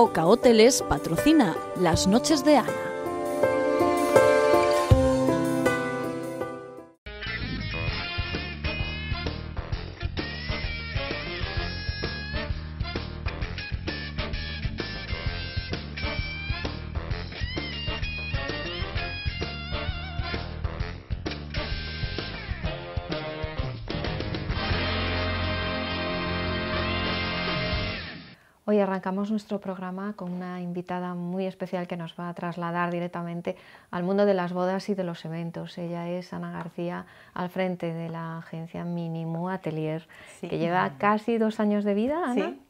Oca Hoteles patrocina las noches de Ana. arrancamos nuestro programa con una invitada muy especial que nos va a trasladar directamente al mundo de las bodas y de los eventos. Ella es Ana García, al frente de la agencia Minimu Atelier, que lleva casi dos años de vida, Ana. Sí.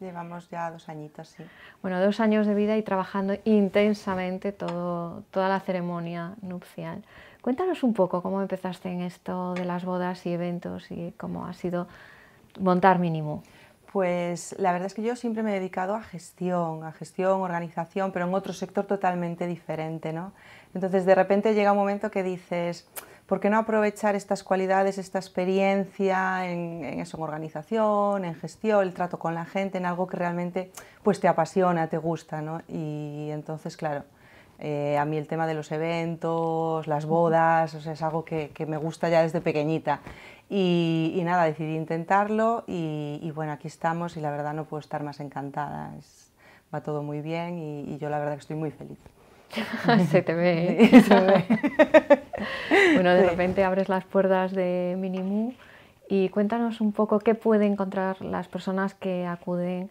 Llevamos ya dos añitos, sí. Bueno, dos años de vida y trabajando intensamente todo, toda la ceremonia nupcial. Cuéntanos un poco cómo empezaste en esto de las bodas y eventos y cómo ha sido montar Minimu. Pues la verdad es que yo siempre me he dedicado a gestión, a gestión, organización, pero en otro sector totalmente diferente, ¿no? Entonces de repente llega un momento que dices, ¿por qué no aprovechar estas cualidades, esta experiencia en, eso, en organización, en gestión, el trato con la gente, en algo que realmente pues te apasiona, te gusta, ¿no? Y entonces, claro, eh, a mí el tema de los eventos, las bodas, es algo que, me gusta ya desde pequeñita. Y, nada, decidí intentarlo y, bueno, aquí estamos y la verdad no puedo estar más encantada. va todo muy bien y, yo la verdad que estoy muy feliz. se te ve. ¿eh? bueno, de repente abres las puertas de Minimu y cuéntanos un poco qué puede encontrar las personas que acuden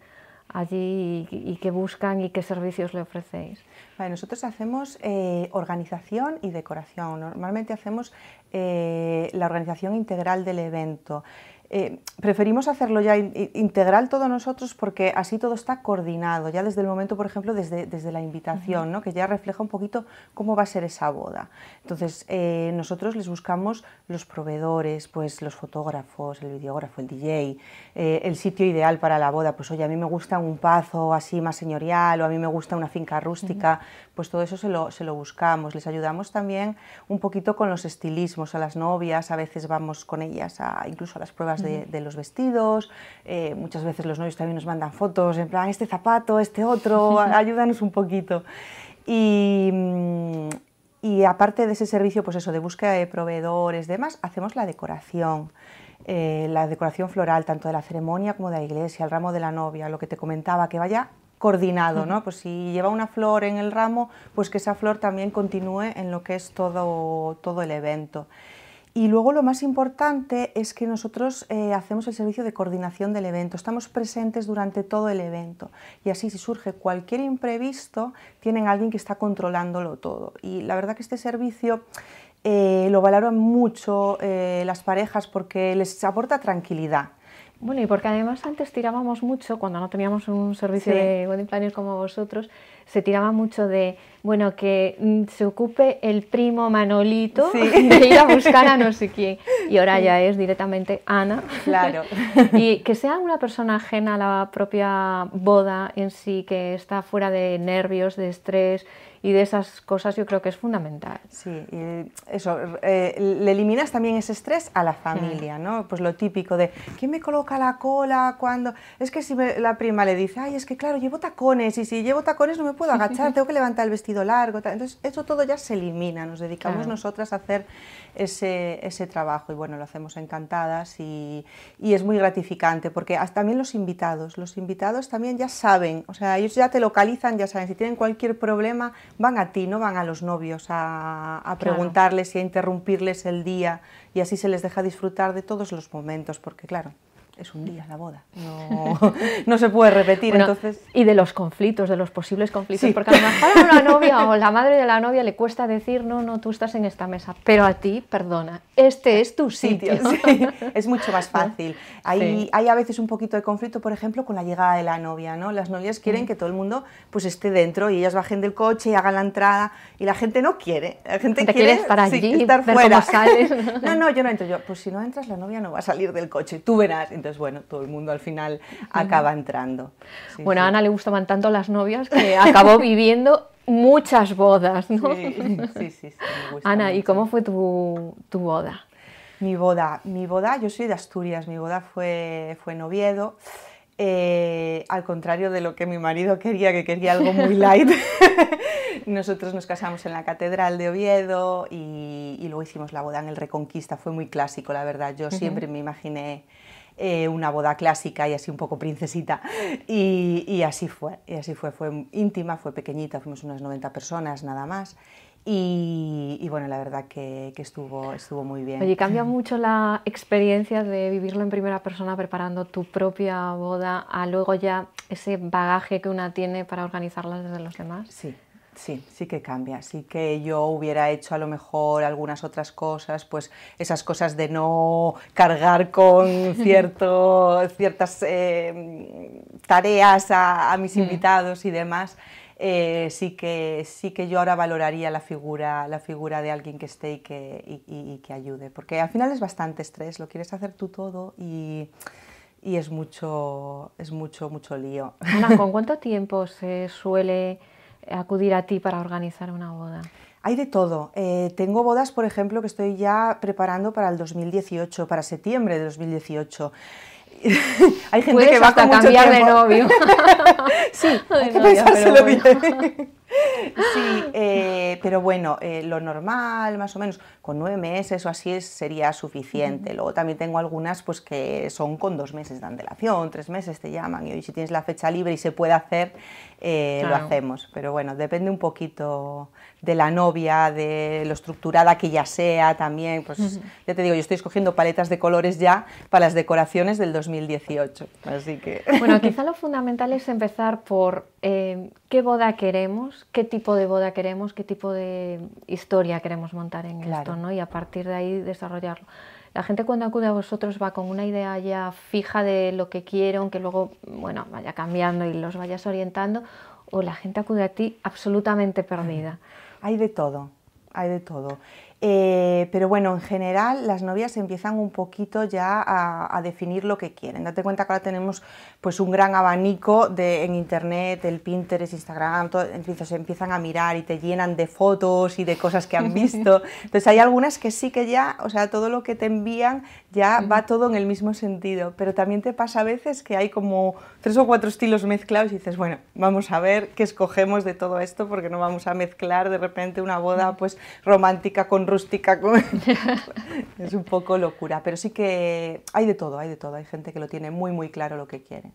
allí y, qué buscan y qué servicios le ofrecéis? nosotros hacemos eh, organización y decoración. Normalmente hacemos eh, la organización integral del evento. Eh, preferimos hacerlo ya integral todos nosotros porque así todo está coordinado, ya desde el momento, por ejemplo, desde, desde la invitación, que ya refleja un poquito cómo va a ser esa boda. Entonces, eh, nosotros les buscamos los proveedores, pues los fotógrafos, el videógrafo, el DJ, eh, el sitio ideal para la boda, pues oye, a mí me gusta un pazo así más señorial o a mí me gusta una finca rústica, pues todo eso se lo, se lo buscamos. Les ayudamos también un poquito con los estilismos a las novias, a veces vamos con ellas a, incluso a las pruebas de, los vestidos, eh, muchas veces los novios también nos mandan fotos, en plan, este zapato, este otro, ayúdanos un poquito. Mm, y, aparte de ese servicio, pues eso, de búsqueda de proveedores, demás, hacemos la decoración. Eh, la decoración floral, tanto de la ceremonia como de la iglesia, el ramo de la novia, lo que te comentaba, que vaya coordinado, ¿no? Pues si lleva una flor en el ramo, pues que esa flor también continúe en lo que es todo, todo el evento. Y luego lo más importante es que nosotros eh, hacemos el servicio de coordinación del evento, estamos presentes durante todo el evento y así si surge cualquier imprevisto tienen a alguien que está controlándolo todo. Y la verdad que este servicio eh, lo valoran mucho eh, las parejas porque les aporta tranquilidad. Bueno, y porque además antes tirábamos mucho, cuando no teníamos un servicio de wedding planners como vosotros, se tiraba mucho de, bueno, que mm, se ocupe el primo Manolito de ir a buscar a no sé quién. Y ahora ya es directamente Ana. Claro. y que sea una persona ajena a la propia boda en sí, que está fuera de nervios, de estrés y de esas cosas, yo creo que es fundamental. Sí, eso, eh, le eliminas también ese estrés a la familia, ¿no? Pues lo típico de, ¿quién me coloca la cola cuando...? Es que si la prima le dice, ay, es que claro, llevo tacones y si llevo tacones no me puedo agachar, tengo que levantar el vestido largo. Entonces, eso todo ya se elimina, nos dedicamos nosotras a hacer ese, trabajo y bueno, lo hacemos encantadas y, es muy gratificante porque también los invitados, los invitados también ya saben, o sea, ellos ya te localizan, ya saben, si tienen cualquier problema, van a ti, no van a los novios a, preguntarles y a interrumpirles el día y así se les deja disfrutar de todos los momentos, porque claro, es un día la boda, no, se puede repetir. entonces... Y de los conflictos, de los posibles conflictos, porque a lo novia o la madre de la novia le cuesta decir, no, no, tú estás en esta mesa, pero a ti, perdona, este es tu sitio. Es mucho más fácil. Hay, hay a veces un poquito de conflicto, por ejemplo, con la llegada de la novia, ¿no? Las novias quieren mm. que todo el mundo pues esté dentro y ellas bajen del coche y hagan la entrada y la gente no quiere, la gente quiere, estar fuera. No, no, yo no entro, yo, pues si no entras la novia no va a salir del coche, tú verás entonces bueno, todo el mundo al final acaba entrando. bueno, a Ana le gustaban tanto las novias que acabó viviendo muchas bodas, ¿no? Sí, sí, sí. Ana, ¿y cómo fue tu, boda? Mi boda, mi boda, yo soy de Asturias, mi boda fue, fue en Oviedo. Eh, al contrario de lo que mi marido quería, que quería algo muy light, nosotros nos casamos en la Catedral de Oviedo y, luego hicimos la boda en el Reconquista, fue muy clásico, la verdad. Yo siempre me imaginé eh, una boda clásica y así un poco princesita. Y, así fue, y así fue, fue íntima, fue pequeñita, fuimos unas 90 personas nada más. Y, bueno, la verdad que, estuvo, estuvo muy bien. Oye, ¿cambia mucho la experiencia de vivirlo en primera persona preparando tu propia boda a luego ya ese bagaje que una tiene para organizarlas desde los demás? Sí, Sí, sí que cambia. Sí que yo hubiera hecho a lo mejor algunas otras cosas, pues esas cosas de no cargar con cierto, ciertas eh, tareas a, mis mm. invitados y demás. Eh, sí, que, sí que yo ahora valoraría la figura, la figura de alguien que esté y que, que ayude, porque al final es bastante estrés, lo quieres hacer tú todo y, es mucho, es mucho, mucho lío. ¿con cuánto tiempo se suele acudir a ti para organizar una boda? Hay de todo. Eh, tengo bodas, por ejemplo, que estoy ya preparando para el 2018, para septiembre de 2018. hay gente que, va a cambiar de novio. sí, que Sí, eh, pero bueno, eh, lo normal, más o menos, con nueve meses o así sería suficiente. Luego también tengo algunas pues que son con dos meses de antelación, tres meses te llaman y hoy si tienes la fecha libre y se puede hacer, eh, lo hacemos. Pero bueno, depende un poquito de la novia, de lo estructurada que ya sea también. Pues ya te digo, yo estoy escogiendo paletas de colores ya para las decoraciones del 2018. Así que. Bueno, quizá lo fundamental es empezar por eh, qué boda queremos, qué tipo de boda queremos, qué tipo de historia queremos montar en esto, ¿no? Y a partir de ahí desarrollarlo. La gente cuando acude a vosotros va con una idea ya fija de lo que quieren que luego, bueno, vaya cambiando y los vayas orientando, o la gente acude a ti absolutamente perdida. Hay de todo, hay de todo. Eh, pero bueno, en general las novias empiezan un poquito ya a, definir lo que quieren. Date cuenta que ahora tenemos pues un gran abanico de, en internet, el Pinterest, Instagram, todo, entonces se empiezan a mirar y te llenan de fotos y de cosas que han visto. Entonces hay algunas que sí que ya, o sea, todo lo que te envían ya va todo en el mismo sentido. Pero también te pasa a veces que hay como tres o cuatro estilos mezclados y dices, bueno, vamos a ver qué escogemos de todo esto porque no vamos a mezclar de repente una boda pues romántica con rústica. es un poco locura, pero sí que hay de todo, hay de todo. Hay gente que lo tiene muy, muy claro lo que quiere.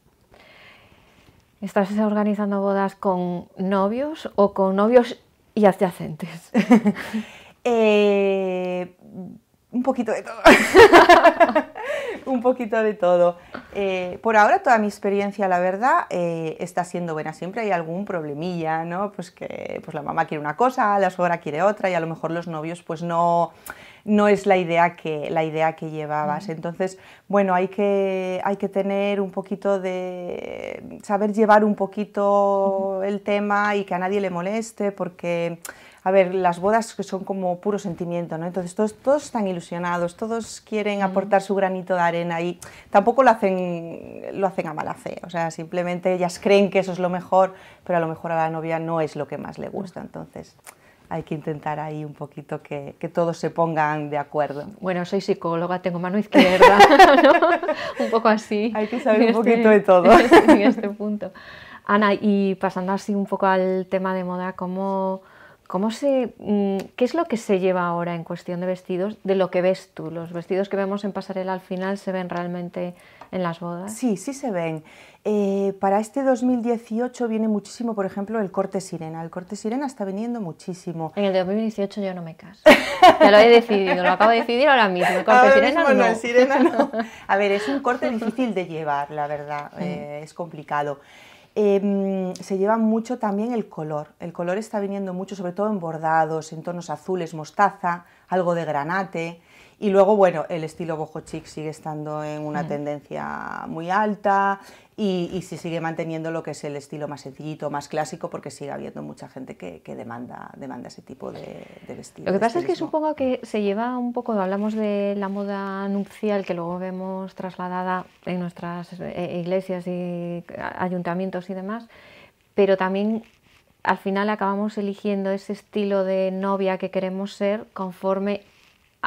¿Estás organizando bodas con novios o con novios y adyacentes? Eh, un poquito de todo. un poquito de todo. Eh, por ahora toda mi experiencia, la verdad, eh, está siendo buena. Siempre hay algún problemilla, ¿no? Pues que pues la mamá quiere una cosa, la suegra quiere otra y a lo mejor los novios pues no no es la idea que la idea que llevabas. Entonces, bueno, hay que hay que tener un poquito de saber llevar un poquito el tema y que a nadie le moleste porque a ver, las bodas que son como puro sentimiento, ¿no? Entonces todos, están ilusionados, todos quieren aportar su granito de arena y tampoco lo hacen, lo hacen a mala fe, o sea, simplemente ellas creen que eso es lo mejor, pero a lo mejor a la novia no es lo que más le gusta, entonces hay que intentar ahí un poquito que, todos se pongan de acuerdo. Bueno, soy psicóloga, tengo mano izquierda, un poco así. Hay que saber un este poquito de todo. en este punto. Ana, y pasando así un poco al tema de moda, ¿cómo, ¿Cómo se, mm, ¿Qué es lo que se lleva ahora en cuestión de vestidos de lo que ves tú? ¿Los vestidos que vemos en pasarela al final se ven realmente en las bodas? Sí, sí se ven. Eh, para este 2018 viene muchísimo, por ejemplo, el corte sirena. El corte sirena está viniendo muchísimo. En el 2018 yo no me caso. Ya lo he decidido, lo acabo de decidir ahora mismo. El corte sirena, no. A ver, es un corte difícil de llevar, la verdad. Mm. Eh, es complicado. Em, se lleva mucho también el color. El color está viniendo mucho, sobre todo en bordados, en tonos azules, mostaza, algo de granate, y luego, bueno, el estilo boho chic sigue estando en una mm. tendencia muy alta y, y, se sigue manteniendo lo que es el estilo más sencillito, más clásico, porque sigue habiendo mucha gente que, demanda, demanda ese tipo de, de vestido. Lo que pasa es que supongo que se lleva un poco, hablamos de la moda nupcial que luego vemos trasladada en nuestras eh, iglesias y ayuntamientos y demás, pero también al final acabamos eligiendo ese estilo de novia que queremos ser conforme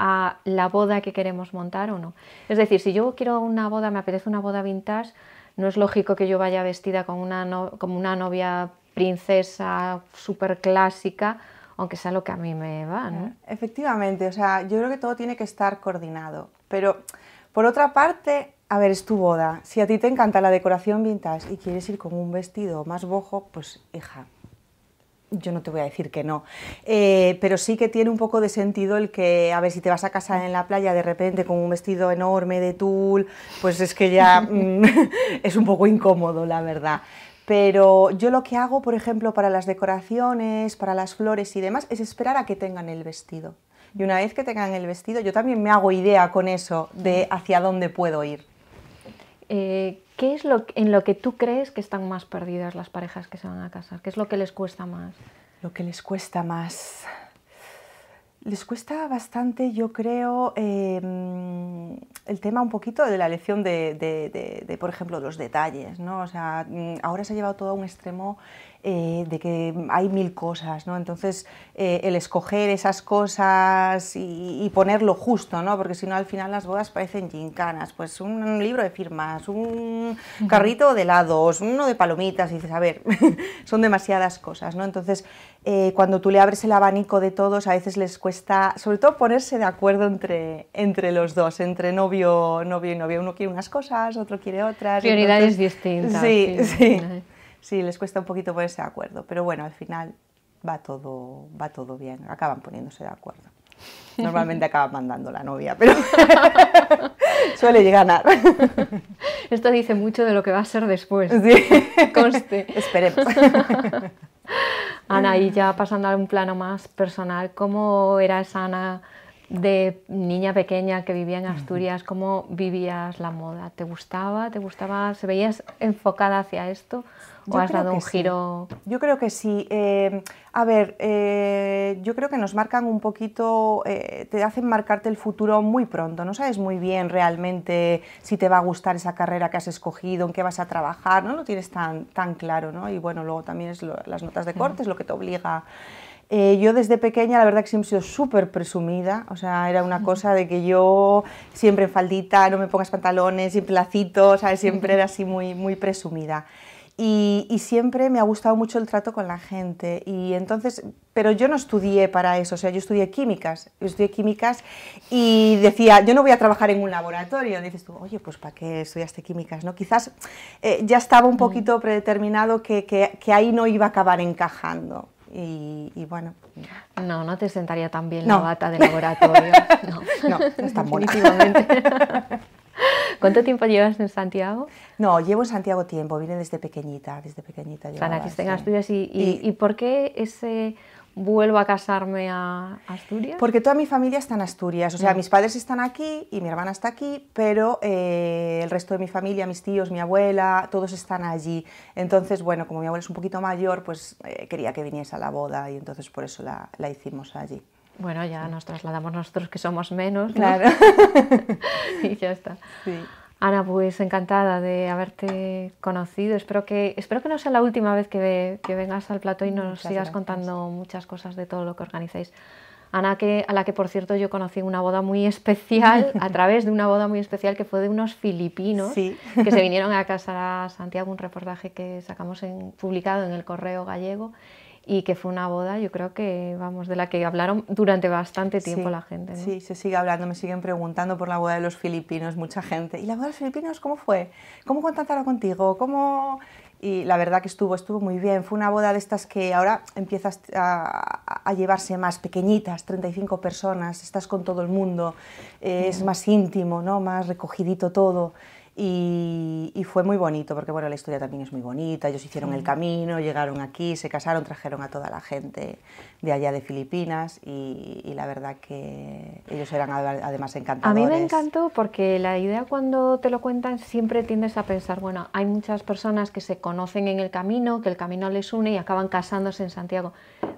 a la boda que queremos montar o no. Es decir, si yo quiero una boda, me apetece una boda vintage, no es lógico que yo vaya vestida como una, una novia princesa súper clásica, aunque sea lo que a mí me va. Eh, efectivamente, o sea, yo creo que todo tiene que estar coordinado. Pero por otra parte, a ver, es tu boda. Si a ti te encanta la decoración vintage y quieres ir con un vestido más bojo, pues hija, yo no te voy a decir que no, eh, pero sí que tiene un poco de sentido el que, a ver, si te vas a casa en la playa de repente con un vestido enorme de tul, pues es que ya mm, es un poco incómodo, la verdad. Pero yo lo que hago, por ejemplo, para las decoraciones, para las flores y demás, es esperar a que tengan el vestido. Y una vez que tengan el vestido, yo también me hago idea con eso de hacia dónde puedo ir. Eh, ¿Qué es lo, en lo que tú crees que están más perdidas las parejas que se van a casar? ¿Qué es lo que les cuesta más? Lo que les cuesta más. Les cuesta bastante, yo creo, em, el tema un poquito de la elección de, por ejemplo, los detalles, ¿no? O sea, mm, ahora se ha llevado todo a un extremo eh, de que hay mil cosas, ¿no? Entonces, eh, el escoger esas cosas y, ponerlo justo, ¿no? Porque si no, al final las bodas parecen gincanas. Pues un libro de firmas, un carrito de helados, uno de palomitas, y dices, a ver, son demasiadas cosas, ¿no? Entonces, eh, cuando tú le abres el abanico de todos, a veces les cuesta, sobre todo ponerse de acuerdo entre, entre los dos, entre novio, y novia. Uno quiere unas cosas, otro quiere otras. Prioridades distintas. Sí, sí, sí, les cuesta un poquito ponerse de acuerdo, pero bueno, al final va todo, va todo bien, acaban poniéndose de acuerdo. Normalmente acaban mandando la novia, pero... Suele llegar a... Esto dice mucho de lo que va a ser después. Sí. Conste. Esperemos. Ana, y ya pasando a un plano más personal, ¿cómo era esa Ana de niña pequeña que vivía en Asturias? ¿Cómo vivías la moda? ¿Te gustaba? ¿Te gustaba? ¿Se veías enfocada hacia esto? ¿O has dado un giro? Yo creo que sí. Eh, a ver, eh, yo creo que nos marcan un poquito, eh, te hacen marcarte el futuro muy pronto. No sabes muy bien realmente si te va a gustar esa carrera que has escogido, en qué vas a trabajar, no lo tienes tan, tan claro, ¿no? Y bueno, luego también es las notas de corte, es lo que te obliga. Eh, yo desde pequeña, la verdad que siempre he sido súper presumida, o sea, era una cosa de que yo siempre en faldita, no me pongas pantalones, siempre lacito, ¿sabes? siempre era así muy, muy presumida. Y, siempre me ha gustado mucho el trato con la gente. Y entonces, pero yo no estudié para eso, o sea, yo estudié químicas, estudié químicas y decía, yo no voy a trabajar en un laboratorio. Dices tú, oye, pues ¿para qué estudiaste químicas? ¿No? Quizás eh, ya estaba un mm. poquito predeterminado que, que, ahí no iba a acabar encajando. Y, bueno. No, no te sentaría tan bien la bata de laboratorio. no, no, no ¿Cuánto tiempo llevas en Santiago? No, llevo en Santiago tiempo, vine desde pequeñita, desde pequeñita. que Asturias. ¿Y, y, por qué ese vuelvo a casarme a Asturias? Porque toda mi familia está en Asturias, o sea, mm. mis padres están aquí y mi hermana está aquí, pero eh, el resto de mi familia, mis tíos, mi abuela, todos están allí. Entonces, bueno, como mi abuela es un poquito mayor, pues eh, quería que viniese a la boda y entonces por eso la, la hicimos allí. Bueno, ya nos trasladamos nosotros que somos menos. Claro. y ya está. Ana, pues encantada de haberte conocido. Espero que, espero que no sea la última vez que, vengas al plato y nos sigas contando muchas cosas de todo lo que organizáis. Ana, que, a la que por cierto yo conocí una boda muy especial, a través de una boda muy especial que fue de unos filipinos que se vinieron a casa a Santiago, un reportaje que sacamos en, publicado en el Correo Gallego y que fue una boda, yo creo que, vamos, de la que hablaron durante bastante tiempo la gente. Sí, se sigue hablando, me siguen preguntando por la boda de los filipinos, mucha gente. ¿Y la boda de los filipinos cómo fue? ¿Cómo contactaron contigo? ¿Cómo...? Y la verdad que estuvo, estuvo muy bien. Fue una boda de estas que ahora empiezas a, a llevarse más pequeñitas, 35 personas, estás con todo el mundo, es más íntimo, ¿no? más recogidito todo. Y, fue muy bonito, porque bueno, la historia también es muy bonita, ellos hicieron el camino, llegaron aquí, se casaron, trajeron a toda la gente de allá de Filipinas y, la verdad que ellos eran además encantadores. A mí me encantó porque la idea cuando te lo cuentan siempre tiendes a pensar, bueno, hay muchas personas que se conocen en el camino, que el camino les une y acaban casándose en Santiago,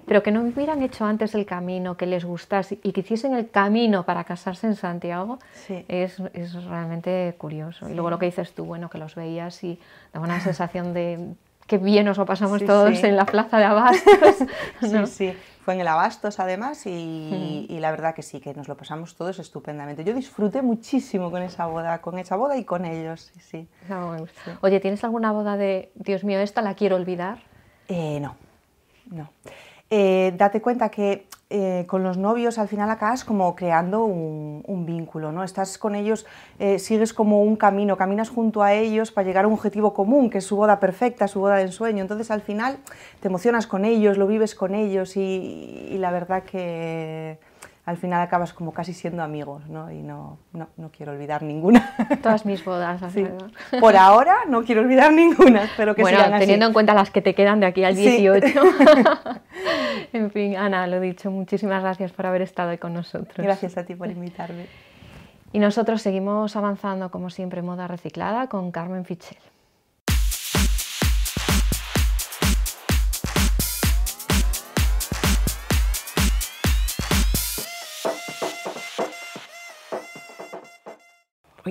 pero que no hubieran hecho antes el camino, que les gustase y que hiciesen el camino para casarse en Santiago, es, es, realmente curioso. Y luego lo que dices tú, bueno, que los veías y daba una sensación de qué bien nos lo pasamos todos en la plaza de Abastos. Sí, sí. Fue en el Abastos además y, la verdad que sí, que nos lo pasamos todos estupendamente. Yo disfruté muchísimo con esa boda, con esa boda y con ellos. Sí, Oye, ¿tienes alguna boda de, Dios mío, esta la quiero olvidar? Eh, no, no. Eh, date cuenta que eh, con los novios al final acabas como creando un, vínculo, ¿no? Estás con ellos, eh, sigues como un camino, caminas junto a ellos para llegar a un objetivo común, que es su boda perfecta, su boda de ensueño. Entonces al final te emocionas con ellos, lo vives con ellos y la verdad que al final acabas como casi siendo amigos, ¿no? Y no, no, quiero olvidar ninguna. Todas mis bodas, Por ahora no quiero olvidar ninguna, pero que Bueno, teniendo en cuenta las que te quedan de aquí al 18. en fin, Ana, lo dicho, muchísimas gracias por haber estado con nosotros. Gracias a ti por invitarme. Y nosotros seguimos avanzando, como siempre, en Moda Reciclada con Carmen Fichel.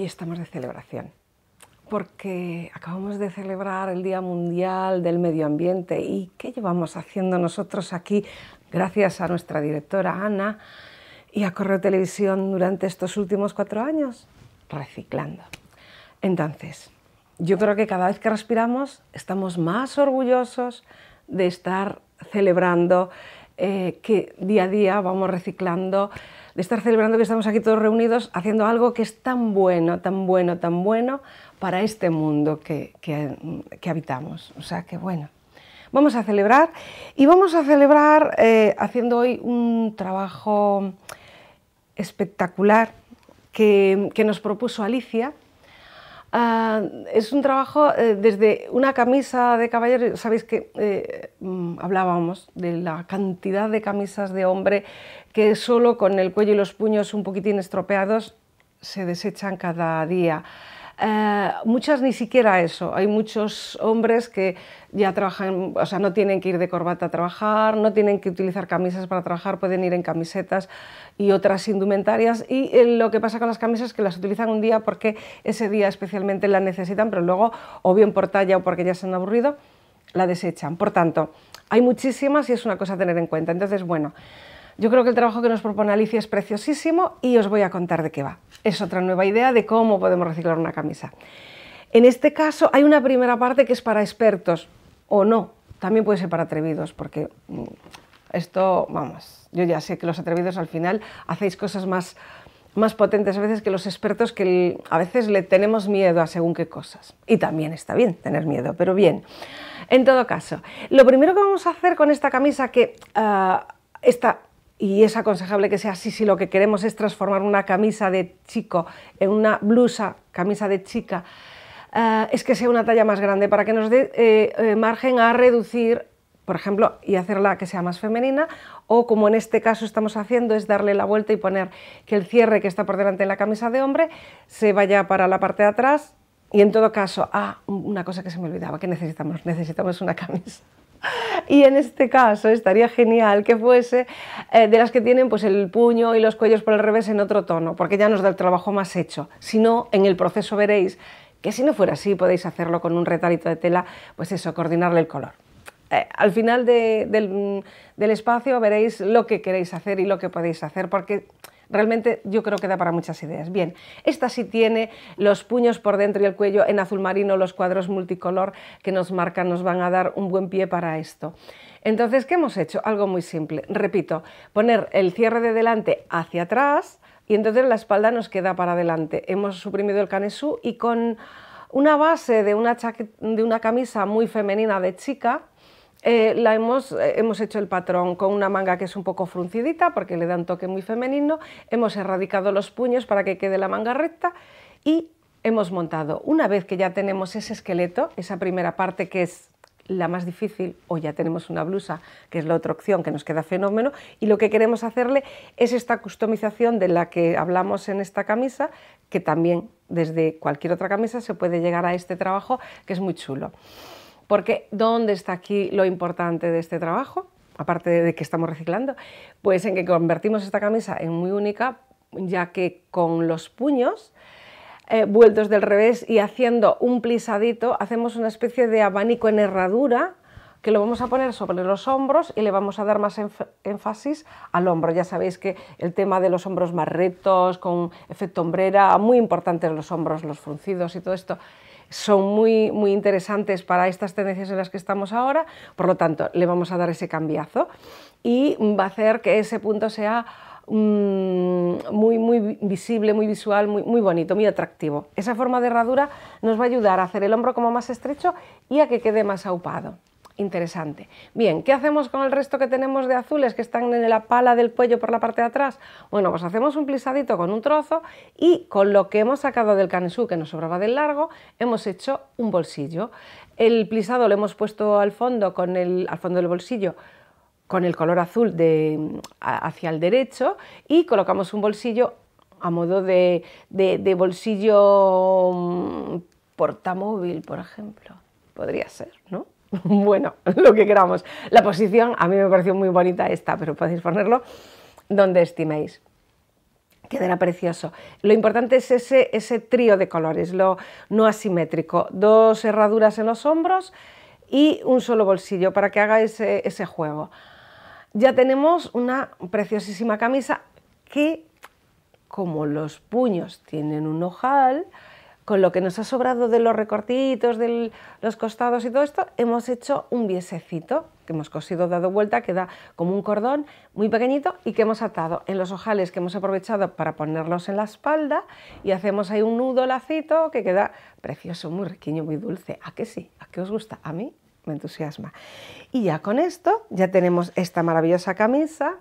Y estamos de celebración, porque acabamos de celebrar el Día Mundial del Medio Ambiente y ¿qué llevamos haciendo nosotros aquí gracias a nuestra directora Ana y a Correo Televisión durante estos últimos cuatro años? Reciclando. Entonces, yo creo que cada vez que respiramos estamos más orgullosos de estar celebrando eh, que día a día vamos reciclando de estar celebrando que estamos aquí todos reunidos haciendo algo que es tan bueno, tan bueno, tan bueno para este mundo que, habitamos. O sea, que bueno. Vamos a celebrar y vamos a celebrar eh, haciendo hoy un trabajo espectacular que, nos propuso Alicia. Ah, es un trabajo eh, desde una camisa de caballero, sabéis que eh, mm, hablábamos de la cantidad de camisas de hombre que solo con el cuello y los puños un poquitín estropeados se desechan cada día. Eh, muchas ni siquiera eso. Hay muchos hombres que ya trabajan, o sea, no tienen que ir de corbata a trabajar, no tienen que utilizar camisas para trabajar, pueden ir en camisetas y otras indumentarias. Y eh, lo que pasa con las camisas es que las utilizan un día porque ese día especialmente la necesitan, pero luego, o bien por talla o porque ya se han aburrido, la desechan. Por tanto, hay muchísimas y es una cosa a tener en cuenta. Entonces, bueno. Yo creo que el trabajo que nos propone Alicia es preciosísimo y os voy a contar de qué va. Es otra nueva idea de cómo podemos reciclar una camisa. En este caso hay una primera parte que es para expertos o no. También puede ser para atrevidos porque mm, esto, vamos, yo ya sé que los atrevidos al final hacéis cosas más, más potentes a veces que los expertos que a veces le tenemos miedo a según qué cosas. Y también está bien tener miedo, pero bien. En todo caso, lo primero que vamos a hacer con esta camisa que ah, está y es aconsejable que sea así si lo que queremos es transformar una camisa de chico en una blusa, camisa de chica, eh, es que sea una talla más grande para que nos dé eh, eh, margen a reducir, por ejemplo, y hacerla que sea más femenina, o como en este caso estamos haciendo, es darle la vuelta y poner que el cierre que está por delante en la camisa de hombre se vaya para la parte de atrás. Y en todo caso, ah, una cosa que se me olvidaba, que necesitamos, necesitamos una camisa y en este caso estaría genial que fuese eh, de las que tienen pues el puño y los cuellos por el revés en otro tono, porque ya nos da el trabajo más hecho. Si no, en el proceso veréis que si no fuera así podéis hacerlo con un retalito de tela, pues eso, coordinarle el color. Eh, al final del, del espacio veréis lo que queréis hacer y lo que podéis hacer, porque Realmente yo creo que da para muchas ideas. Bien, esta sí tiene los puños por dentro y el cuello en azul marino, los cuadros multicolor que nos marcan nos van a dar un buen pie para esto. Entonces, ¿qué hemos hecho? Algo muy simple. Repito, poner el cierre de delante hacia atrás y entonces la espalda nos queda para adelante. Hemos suprimido el canesú y con una base de una, de una camisa muy femenina de chica, eh, la hemos, eh, hemos, hecho el patrón con una manga que es un poco fruncidita porque le da un toque muy femenino, hemos erradicado los puños para que quede la manga recta y hemos montado, una vez que ya tenemos ese esqueleto, esa primera parte que es la más difícil, o ya tenemos una blusa, que es la otra opción que nos queda fenómeno, y lo que queremos hacerle es esta customización de la que hablamos en esta camisa, que también desde cualquier otra camisa se puede llegar a este trabajo, que es muy chulo. Porque ¿dónde está aquí lo importante de este trabajo? Aparte de que estamos reciclando, pues en que convertimos esta camisa en muy única, ya que con los puños eh, vueltos del revés y haciendo un plisadito, hacemos una especie de abanico en herradura que lo vamos a poner sobre los hombros y le vamos a dar más énfasis al hombro. Ya sabéis que el tema de los hombros más rectos, con efecto hombrera, muy importantes los hombros, los fruncidos y todo esto son muy, muy interesantes para estas tendencias en las que estamos ahora, por lo tanto le vamos a dar ese cambiazo y va a hacer que ese punto sea mm, muy, muy visible, muy visual, muy, muy bonito, muy atractivo. Esa forma de herradura nos va a ayudar a hacer el hombro como más estrecho y a que quede más aupado interesante. Bien, ¿qué hacemos con el resto que tenemos de azules que están en la pala del cuello por la parte de atrás? Bueno, pues hacemos un plisadito con un trozo y con lo que hemos sacado del canesú que nos sobraba del largo, hemos hecho un bolsillo. El plisado lo hemos puesto al fondo, al fondo del bolsillo con el color azul hacia el derecho y colocamos un bolsillo a modo de bolsillo mm, portamóvil, por ejemplo. Podría ser, ¿no? bueno, lo que queramos. La posición, a mí me pareció muy bonita esta, pero podéis ponerlo donde estiméis. Quedará precioso. Lo importante es ese, trío de colores, lo no asimétrico. Dos herraduras en los hombros y un solo bolsillo para que haga ese, ese juego. Ya tenemos una preciosísima camisa que, como los puños tienen un ojal, con lo que nos ha sobrado de los recortitos, de los costados y todo esto, hemos hecho un biesecito que hemos cosido dado vuelta, que da como un cordón muy pequeñito y que hemos atado en los ojales que hemos aprovechado para ponerlos en la espalda y hacemos ahí un nudo lacito que queda precioso, muy riquiño, muy dulce. ¿A qué sí? ¿A qué os gusta? A mí me entusiasma. Y ya con esto ya tenemos esta maravillosa camisa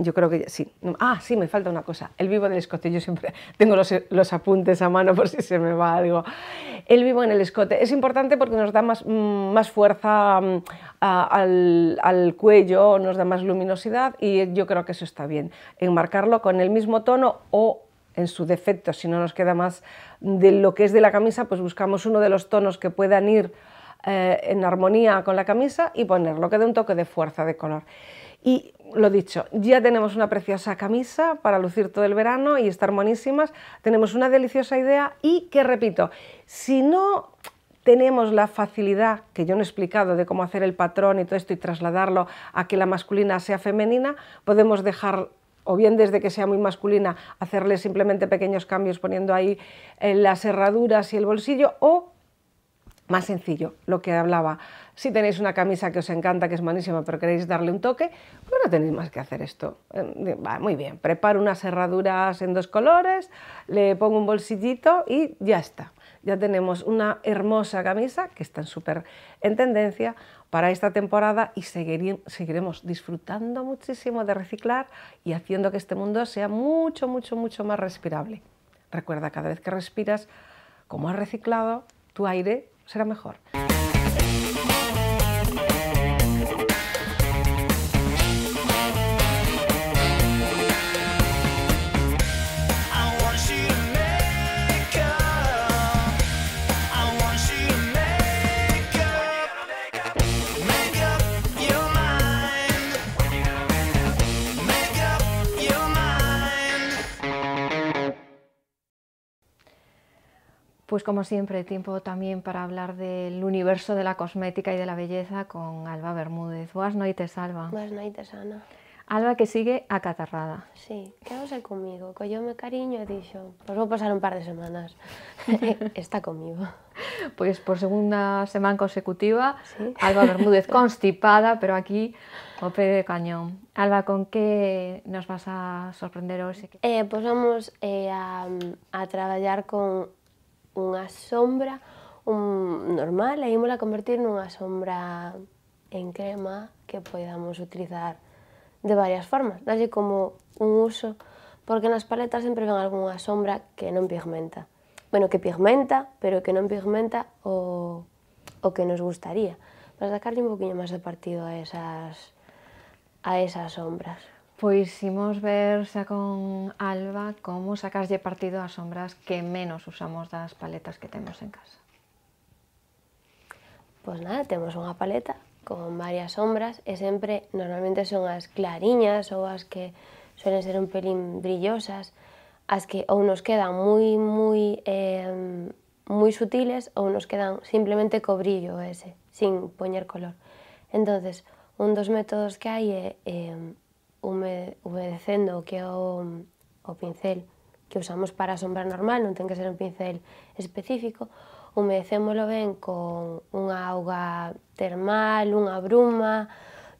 yo creo que sí. Ah, sí, me falta una cosa. El vivo en el escote. Yo siempre tengo los, los, apuntes a mano por si se me va algo. El vivo en el escote es importante porque nos da más, mm, más fuerza mm, al, al, cuello, nos da más luminosidad y yo creo que eso está bien. Enmarcarlo con el mismo tono o en su defecto, si no nos queda más de lo que es de la camisa, pues buscamos uno de los tonos que puedan ir eh, en armonía con la camisa y ponerlo, que dé un toque de fuerza de color. Y lo dicho, ya tenemos una preciosa camisa para lucir todo el verano y estar monísimas, tenemos una deliciosa idea y que repito, si no tenemos la facilidad, que yo no he explicado, de cómo hacer el patrón y todo esto y trasladarlo a que la masculina sea femenina, podemos dejar o bien desde que sea muy masculina, hacerle simplemente pequeños cambios poniendo ahí eh, las herraduras y el bolsillo, o más sencillo, lo que hablaba. Si tenéis una camisa que os encanta, que es buenísima, pero queréis darle un toque, pues no tenéis más que hacer esto. Eh, va, muy bien, preparo unas herraduras en dos colores, le pongo un bolsillito y ya está. Ya tenemos una hermosa camisa que está súper en tendencia para esta temporada y seguiremos disfrutando muchísimo de reciclar y haciendo que este mundo sea mucho, mucho, mucho más respirable. Recuerda, cada vez que respiras, como has reciclado, tu aire será mejor. Pues como siempre, tiempo también para hablar del universo de la cosmética y de la belleza con Alba Bermúdez. Buenas noches, Alba. Buenas noches, Ana. Alba que sigue acatarrada. Sí, ¿qué va a conmigo, que yo me cariño he dicho, pues a pasar un par de semanas. Está conmigo. pues por segunda semana consecutiva, Alba Bermúdez constipada, pero aquí ope de cañón. Alba, con qué nos vas a sorprender hoy? Eh, pues vamos eh, a, a con una sombra un normal e a convertir una sombra en crema que podamos utilizar de varias formas, dalle como un uso, porque en las paletas siempre ven alguna sombra que no pigmenta. Bueno, que pigmenta, pero que no pigmenta o, que nos gustaría, para sacarle un poquito más de partido a esas sombras. Pois imos ver xa con Alba como sacarlle partido ás sombras que menos usamos das paletas que temos en casa. Pois nada, temos unha paleta con varias sombras e sempre normalmente son as clariñas ou as que suelen ser un pelín brillosas, as que ou nos quedan moi moi eh, moi sutiles ou nos quedan simplemente co brillo ese, sin poñer color. Entonces, un dos métodos que hai é eh, humedecendo o que é o, o pincel que usamos para a sombra normal, non ten que ser un pincel específico, humedecémolo ben con unha auga termal, unha bruma,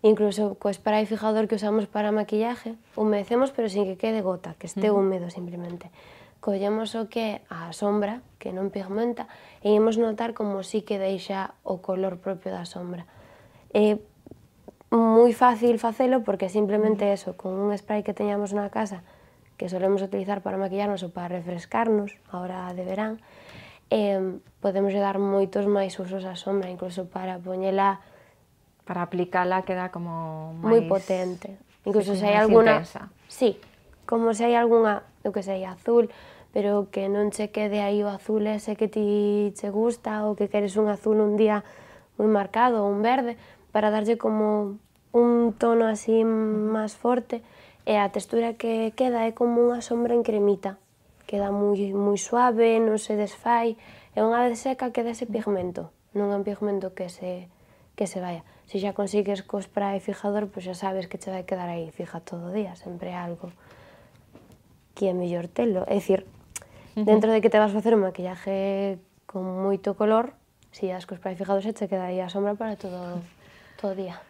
incluso co spray fijador que usamos para maquillaje, humedecemos pero sin que quede gota, que este húmedo simplemente. Collemos o que a sombra, que non pigmenta, e imos notar como si que deixa o color propio da sombra. E eh, moi fácil facelo porque simplemente eso, con un spray que teñamos na casa que solemos utilizar para maquillarnos ou para refrescarnos a hora de verán, eh, podemos dar moitos máis usos á sombra, incluso para poñela para aplicala queda como máis moi potente. Incluso se hai alguna, intensa. sí, como se hai alguna, eu que sei, azul, pero que non che quede aí o azul ese que ti che gusta ou que queres un azul un día moi marcado ou un verde, para darlle como un tono así máis forte e a textura que queda é como unha sombra en cremita. Queda moi, moi suave, non se desfai, e unha vez seca queda ese pigmento, non é un pigmento que se, que se vaya. Se xa consigues co spray fijador, pois xa sabes que che vai quedar aí fija todo o día, sempre algo que é mellor telo. É dicir, dentro de que te vas facer un maquillaje con moito color, se si as cos spray fijador xa che queda aí a sombra para todo todo o día.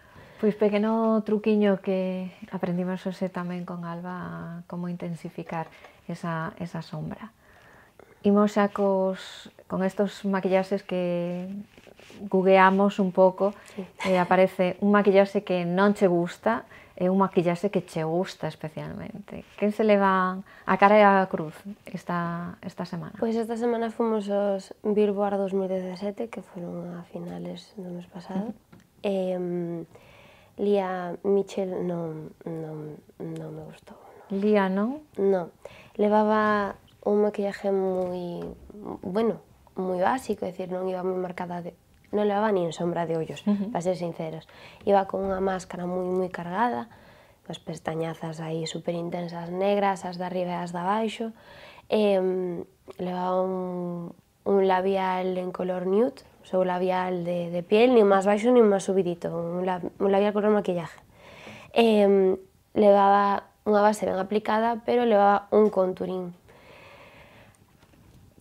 Pois pequeno truquiño que aprendimos hoxe tamén con Alba como intensificar esa, esa sombra. Imos xa cos, con estos maquillaxes que googleamos un pouco, sí. eh, aparece un maquillaxe que non che gusta e un maquillaxe que che gusta especialmente. Quen se leva a cara e a cruz esta, esta semana? Pois esta semana fomos os Bilboar 2017, que foron a finales do mes pasado. Uh -huh Em, Lía Michel, no, no, me gustó. No. ¿Lía no? No. Llevaba un maquillaje muy, bueno, muy básico, es decir, no iba muy marcada No llevaba ni en sombra de hoyos, para ser sinceros. Iba con una máscara muy, muy cargada, las pestañazas ahí súper intensas negras, as de arriba y e as de abajo em, un, un labial en color nude, o seu labial de, de piel, nin máis baixo, nin máis subidito, un, lab, un labial color maquillaje. E, levaba unha base ben aplicada, pero levaba un contouring.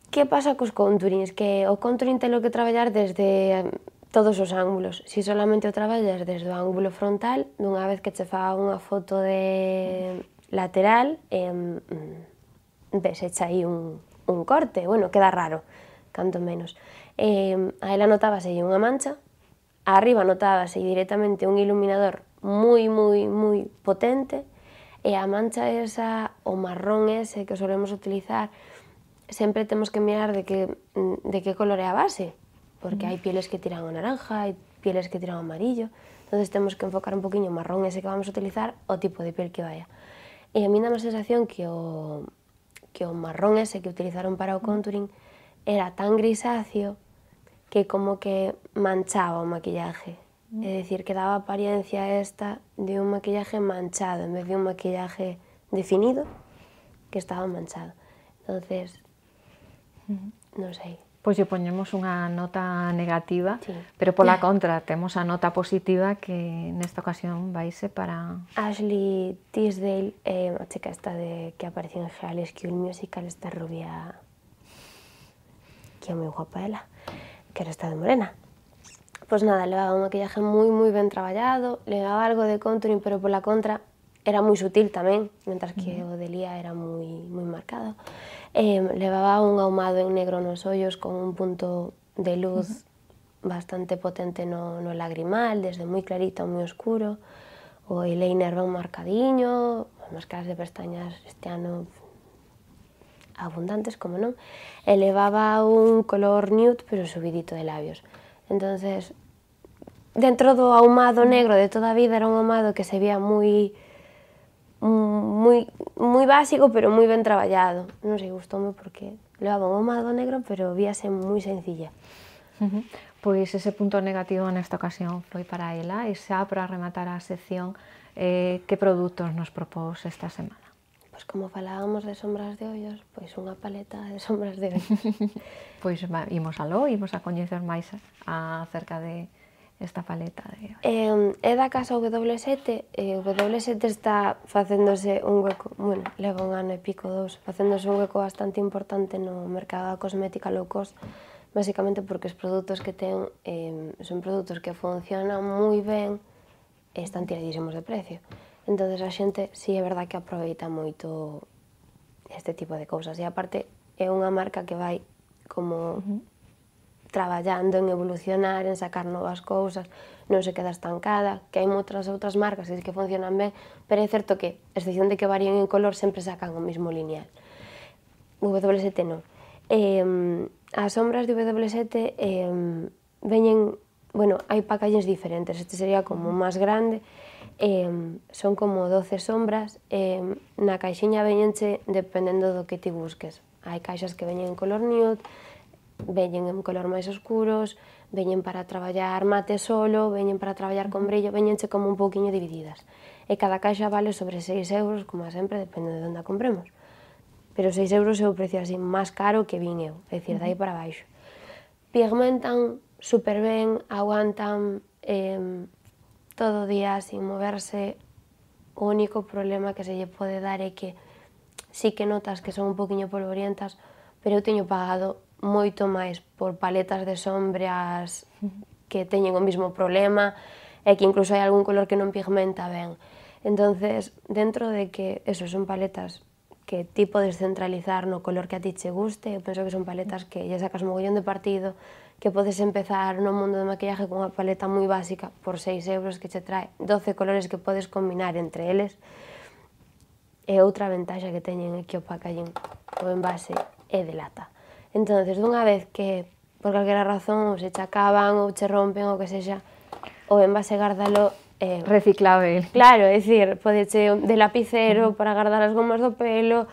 Que pasa cos contourings? Que o contouring ten que traballar desde todos os ángulos. Si solamente o traballas desde o ángulo frontal, dunha vez que che fa unha foto de lateral, eh, ves echa aí un, un corte, bueno, queda raro, canto menos eh, a ela notábase unha mancha, arriba notábase directamente un iluminador moi, moi, moi potente, e a mancha esa, o marrón ese que solemos utilizar, sempre temos que mirar de que, de que color é a base, porque hai pieles que tiran o naranja, hai pieles que tiran o amarillo, entonces temos que enfocar un poquinho o marrón ese que vamos a utilizar o tipo de piel que vaya. E a mí dá má sensación que o, que o marrón ese que utilizaron para o contouring era tan grisáceo que como que manchaba un maquillaje. Mm. Es decir, que daba apariencia esta de un maquillaje manchado en vez de un maquillaje definido que estaba manchado. Entonces, no sé. Pues yo ponemos una nota negativa, pero por la contra, tenemos a nota positiva que en esta ocasión vais para... Ashley Tisdale, eh, chica esta de, que apareció en High School Musical, esta rubia que muy muy guapa que era esta de morena. Pues nada, le daba un maquillaje muy, muy bien trabajado, le daba algo de contouring, pero por la contra era muy sutil también, mientras que o era muy muy marcado. Eh, em, llevaba un ahumado en negro en los hoyos con un punto de luz bastante potente no, no lagrimal, desde muy clarito a muy oscuro. O eyeliner un marcadiño, máscaras de pestañas este abundantes, como no, elevaba un color nude pero subidito de labios. Entonces, dentro do ahumado negro de toda vida era un ahumado que se veía muy muy muy básico, pero bien trabajado. traballado. Non gustó gustoume porque lo un ahumado negro, pero víase muy sencilla. Pues ese punto negativo en esta ocasión fue para ela se xa para rematar a sección eh, ¿qué productos nos propós esta semana. pues como falábamos de sombras de ollos, pois unha paleta de sombras de ollos. pois va, a lo, imos a coñecer máis acerca de esta paleta de ollos. Eh, é da casa W7, e W7 está facéndose un hueco, bueno, leva un ano e pico, dos, facéndose un hueco bastante importante no mercado da cosmética low cost, basicamente porque os produtos que ten eh, son produtos que funcionan moi ben e están tiradísimos de precio. Uh entonces a xente si sí, é verdad que aproveita moito este tipo de cousas e aparte é unha marca que vai como uh -huh. traballando en evolucionar, en sacar novas cousas, non se queda estancada, que hai moitas outras marcas que, que funcionan ben, pero é certo que, excepción de que varían en color, sempre sacan o mismo lineal. W7 non. Eh, as sombras de W7 eh, veñen, bueno, hai packagings diferentes, este sería como máis grande, eh, son como 12 sombras, eh, na caixinha veñenche dependendo do que ti busques. Hai caixas que veñen en color nude, veñen en color máis oscuros, veñen para traballar mate solo, veñen para traballar con brillo, veñenche como un pouquiño divididas. E cada caixa vale sobre 6 euros, como sempre, depende de onde a compremos. Pero 6 euros é o precio así máis caro que vin eu, é dicir, dai para baixo. Pigmentan super ben, aguantan, eh, todo o día sin moverse, o único problema que se lle pode dar é que sí que notas que son un poquinho polvorientas, pero eu teño pagado moito máis por paletas de sombras que teñen o mesmo problema e que incluso hai algún color que non pigmenta ben. Entonces, dentro de que eso son paletas que ti podes centralizar no color que a ti che guste, eu penso que son paletas que lle sacas mogollón de partido, que podes empezar no mundo do maquillaje con unha paleta moi básica por 6 euros que che trae 12 colores que podes combinar entre eles e outra ventaxa que teñen é que o packaging o envase é de lata entonces dunha vez que por calquera razón ou se che acaban ou che rompen ou que sexa o envase gárdalo eh, reciclable. claro, é dicir, ser de lapicero para guardar as gomas do pelo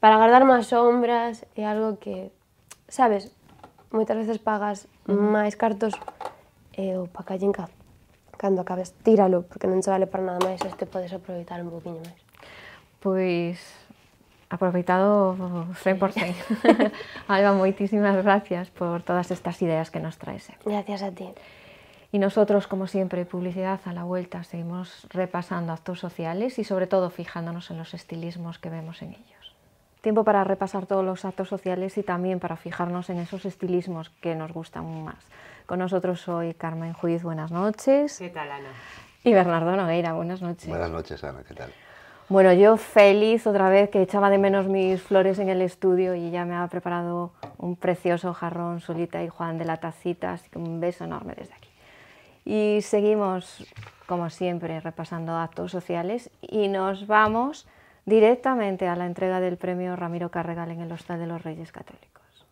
para guardar máis sombras é algo que sabes, ¿Muchas veces pagas más máis cartos e o cuando acabes tíralo, porque no se vale para nada máis, este podes aproveitar un poquinho máis. Pois aproveitado 100%. Alba, muchísimas gracias por todas estas ideas que nos traes. Gracias a ti. Y nosotros, como siempre, publicidad a la vuelta, seguimos repasando actos sociales y sobre todo fijándonos en los estilismos que vemos en ellos. Tiempo para repasar todos los actos sociales y también para fijarnos en esos estilismos que nos gustan más. Con nosotros hoy Carmen Juiz, buenas noches. ¿Qué tal, Ana? Y Bernardo Nogueira, buenas noches. Buenas noches, Ana, ¿qué tal? Bueno, yo feliz otra vez que echaba de menos mis flores en el estudio y ya me ha preparado un precioso jarrón Solita y Juan de la tacita, así que un beso enorme desde aquí. Y seguimos, como siempre, repasando actos sociales y nos vamos directamente a la entrega del premio Ramiro Carregal en el Hostal de los Reyes Católicos.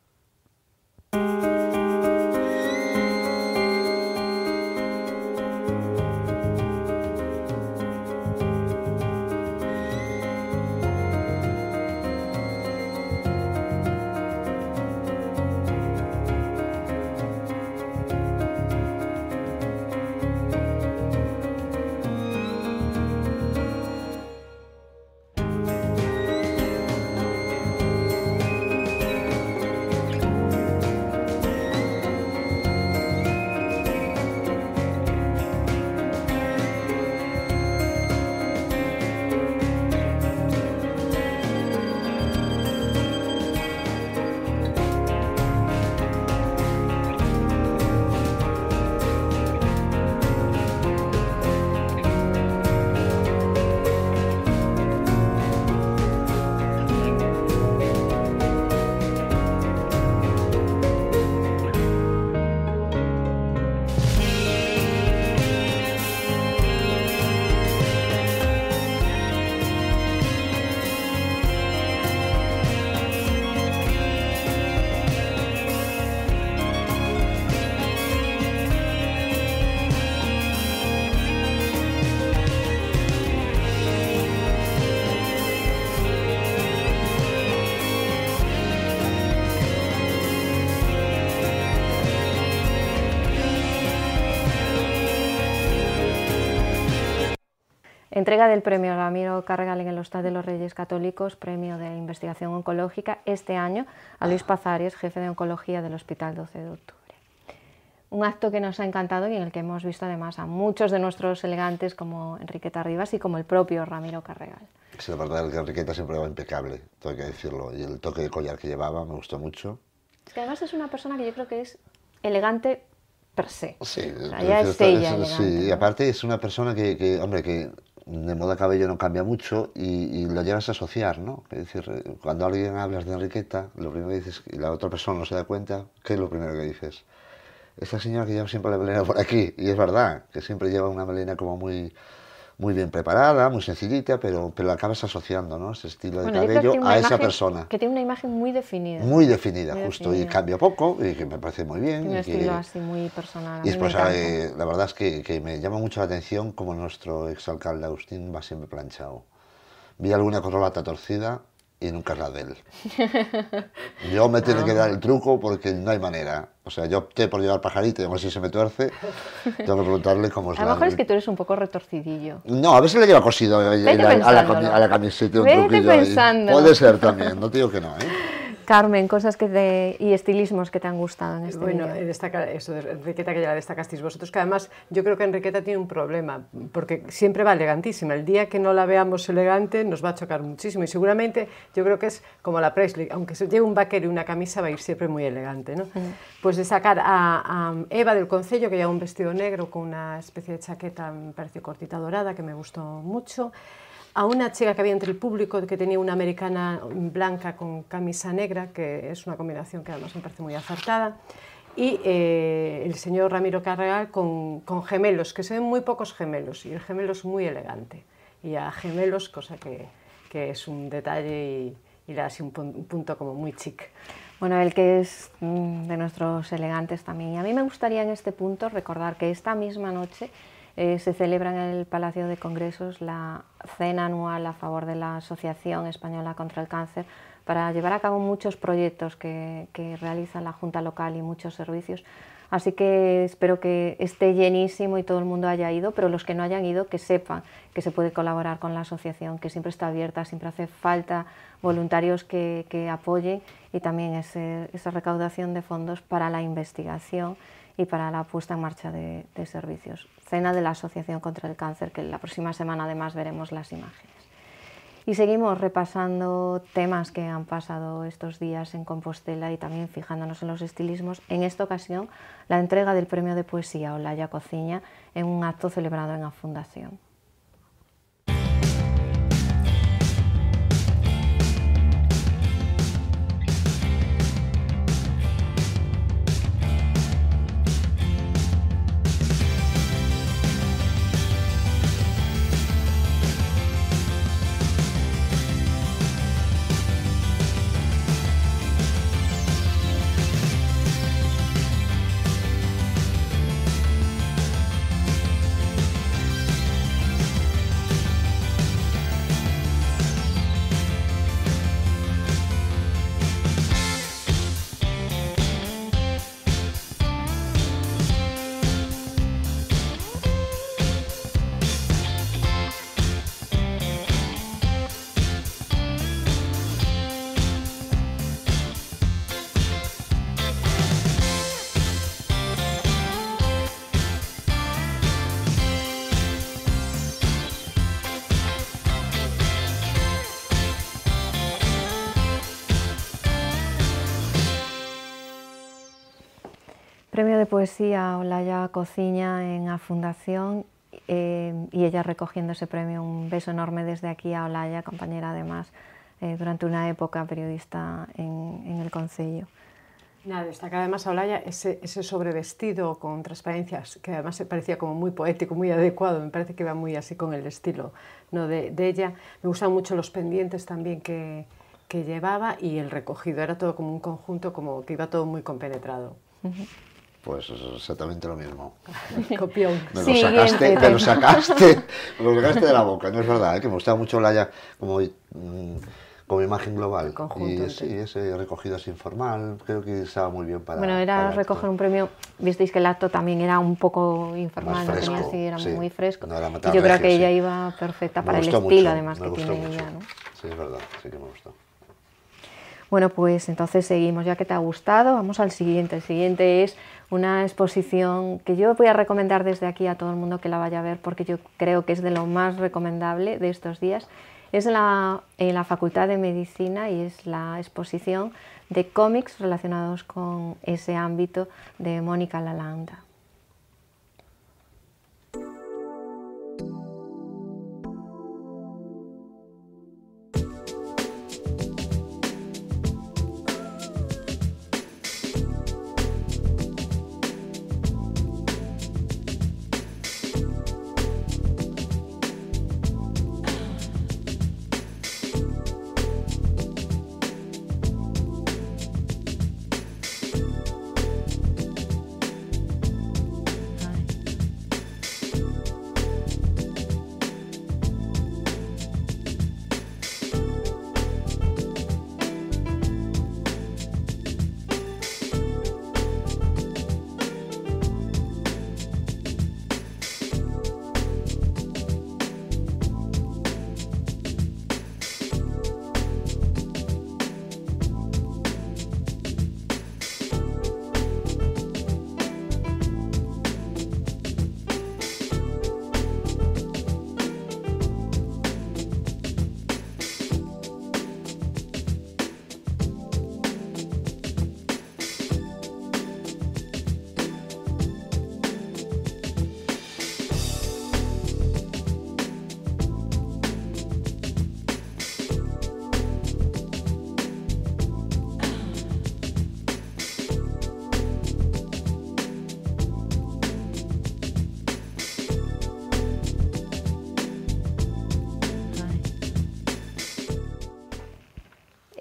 entrega del premio Ramiro Carregal en el Hostal de los Reyes Católicos, premio de investigación oncológica, este año a Luis ah. Pazares, jefe de oncología del Hospital 12 de Octubre. Un acto que nos ha encantado y en el que hemos visto además a muchos de nuestros elegantes como Enriqueta Rivas y como el propio Ramiro Carregal. Es la verdad es que Enriqueta siempre va impecable, tengo que decirlo. Y el toque de collar que llevaba me gustó mucho. Es que además es una persona que yo creo que es elegante per se. Sí, es, ella. sí, y aparte es una persona que hombre, que de moda cabello no cambia mucho y, lo llevas a asociar, ¿no? Es decir, cuando alguien hablas de Enriqueta, lo primero que dices, y la otra persona no se da cuenta, ¿qué es lo primero que dices? Esta señora que lleva siempre la melena por aquí, y es verdad, que siempre lleva una melena como muy muy bien preparada, muy sencillita, pero, pero la acabas asociando, ¿no? Ese estilo de cabello a esa persona. Que tiene una imagen muy definida. Muy definida, justo. Y cambia poco, y que me parece muy bien. Tiene un estilo así muy personal. Y después, eh, la verdad es que, que, me llama mucho la atención como nuestro exalcalde Agustín va siempre planchado. Vi alguna corolata torcida y nunca es la de él. Yo me tiene que ah. dar el truco porque no hay manera. O sea, yo opté por llevar pajarito y a ver si se me tuerce. Tengo que preguntarle cómo es A lo mejor es que tú eres un poco retorcidillo. No, a ver si le lleva cosido eh, a la, a la, camiseta un Vete truquillo. Ahí. Puede ser también, no te digo que no. ¿eh? Carmen, cosas que y estilismos que te han gustado en este Bueno, eso Enriqueta que ya la destacasteis vosotros, que además yo creo que Enriqueta tiene un problema, porque siempre va elegantísima. El día que no la veamos elegante nos va a chocar muchísimo y seguramente yo creo que es como la Presley, aunque se lleve un vaquero y una camisa va a ir siempre muy elegante. ¿no? Mm. Pues de a, a Eva del Concello, que lleva un vestido negro con una especie de chaqueta, me pareció cortita dorada, que me gustó mucho a una chica que había entre el público que tenía una americana blanca con camisa negra, que es una combinación que además me parece muy acertada, y eh, el señor Ramiro Carrera con, gemelos, que se ven muy pocos gemelos, y el gemelo es muy elegante, y a gemelos, cosa que, es un detalle y, da así un punto como muy chic. Bueno, el que es mm, de nuestros elegantes también. Y a mí me gustaría en este punto recordar que esta misma noche eh, se celebra en el Palacio de Congresos la cena anual a favor de la Asociación Española contra el Cáncer para llevar a cabo muchos proyectos que, realiza la Junta Local y muchos servicios. Así que espero que esté llenísimo y todo el mundo haya ido, pero los que no hayan ido que sepan que se puede colaborar con la asociación, que siempre está abierta, siempre hace falta voluntarios que, apoyen y también esa recaudación de fondos para la investigación y para la puesta en marcha de, servicios. Cena de la Asociación contra el Cáncer, que la próxima semana además veremos las imágenes. Y seguimos repasando temas que han pasado estos días en Compostela y también fijándonos en los estilismos. En esta ocasión, la entrega del premio de poesía Olaya Cociña en un acto celebrado en la Fundación. poesía Olaya cocina en la Fundación eh, y ella recogiendo ese premio. Un beso enorme desde aquí a Olaya, compañera además, eh, durante una época periodista en, el Concello. Nada, destaca además a Olaya ese, ese sobrevestido con transparencias, que además se parecía como muy poético, muy adecuado, me parece que va muy así con el estilo ¿no? de, ella. Me gustan mucho los pendientes también que, llevaba y el recogido, era todo como un conjunto, como que iba todo muy compenetrado. Pues exactamente lo mismo. Me lo sacaste, me lo sacaste, lo sacaste de la boca. No es verdad, ¿eh? que me gustaba mucho la como, mm, como imagen global. y sí, ese recogido así informal, creo que estaba muy bien para. Bueno, era recoger un premio. Visteis que el acto también era un poco informal, fresco, tenía así, era muy fresco. yo creo que ella iba perfecta para el estilo, además, que tiene ella. ¿no? Sí, es verdad, sí que me gustó. Bueno, pues entonces seguimos, ya que te ha gustado, vamos al siguiente. El siguiente es una exposición que yo voy a recomendar desde aquí a todo el mundo que la vaya a ver porque yo creo que es de lo más recomendable de estos días. Es la, en eh, la Facultad de Medicina y es la exposición de cómics relacionados con ese ámbito de Mónica Lalanda.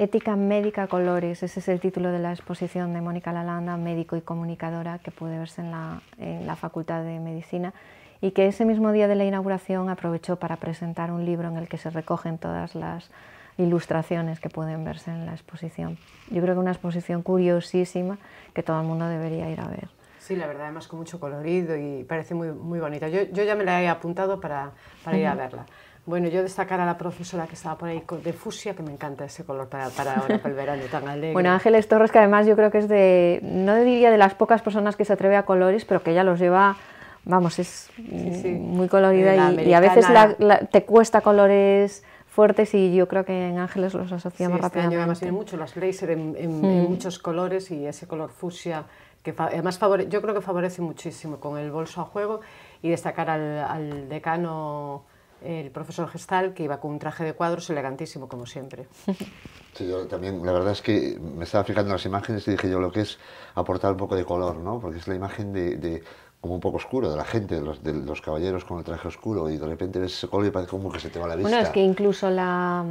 Ética médica colores, ese es el título de la exposición de Mónica Lalanda, médico y comunicadora, que puede verse en la, Facultad de Medicina y que ese mismo día de la inauguración aprovechó para presentar un libro en el que se recogen todas las ilustraciones que pueden verse en la exposición. Yo creo que una exposición curiosísima que todo el mundo debería ir a ver. Sí, la verdad, además con mucho colorido y parece muy, muy bonita. Yo, ya me la he apuntado para ir a verla. Bueno, yo destacar a la profesora que estaba por ahí de fusia, que me encanta ese color para, para el verano tan alegre. Bueno, Ángeles Torres, que además yo creo que es de, no diría de las pocas personas que se atreve a colores, pero que ella los lleva, vamos, es muy colorida y, a veces te cuesta colores fuertes y yo creo que en Ángeles los asociamos sí, este Año además tiene mucho los blazer en, mm. muchos colores y ese color fusia que además yo creo que favorece muchísimo con el bolso a juego y destacar al decano el profesor Gestal, que iba con un traje de cuadros elegantísimo, como siempre. yo también, la verdad es que me estaba fijando en las imágenes y dije yo lo que es aportar un poco de color, ¿no? Porque es la imagen de, como un poco oscuro de la gente, de los, caballeros con el traje oscuro, y de repente ves ese color y parece como que se te va la vista. Bueno, es que incluso la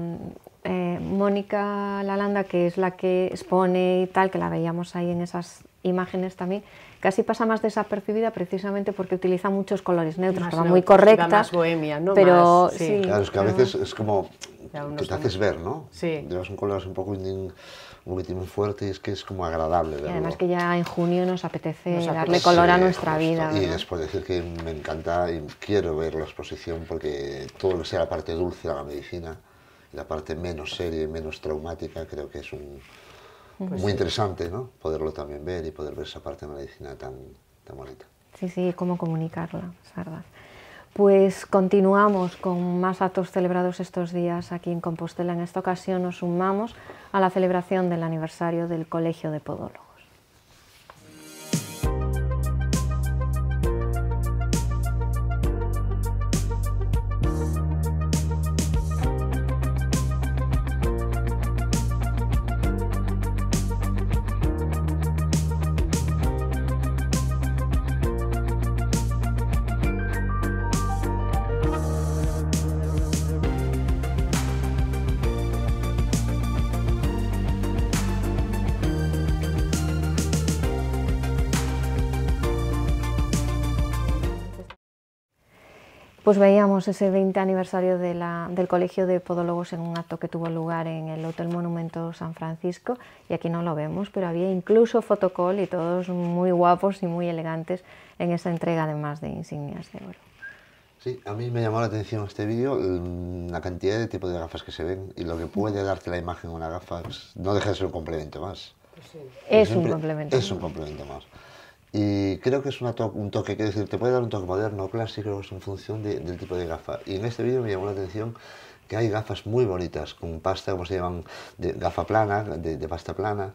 eh, Mónica Lalanda, que es la que expone y tal, que la veíamos ahí en esas imágenes también, casi pasa más desapercibida precisamente porque utiliza muchos colores neutros, muy correcta. bohemia, ¿no? Pero, Claro, es que a veces es como te haces ver, ¿no? Llevas un color un poco muy fuerte y es que es como agradable. Y además que ya en junio nos apetece, darle color a nuestra vida. Y después decir que me encanta y quiero ver la exposición porque todo lo que sea la parte dulce de la medicina, la parte menos seria y menos traumática, creo que es un pues Muy interesante, Poderlo también ver y poder ver esa parte de medicina tan, tan bonita. Sí, sí, cómo comunicarla, es Pues continuamos con más actos celebrados estos días aquí en Compostela. En esta ocasión nos sumamos a la celebración del aniversario del Colegio de Podólogos. pues veíamos ese 20 aniversario del Colegio de Podólogos en un acto que tuvo lugar en el Hotel Monumento San Francisco y aquí no lo vemos, pero había incluso fotocol y todos muy guapos y muy elegantes en esa entrega además de insignias de oro. Sí, a mí me llamó la atención este vídeo, mm, la cantidad de tipos de gafas que se ven y lo que puede darte la imagen una gafa, pues, no deja de ser un complemento más. Pues es un complemento. Es un complemento más. Y creo que es un toque, quiero decir, te puede dar un toque moderno clásico clásico en función del tipo de gafa. Y en este vídeo me llamó la atención que hay gafas muy bonitas, con pasta, como se llaman, de gafa plana, de, de pasta plana,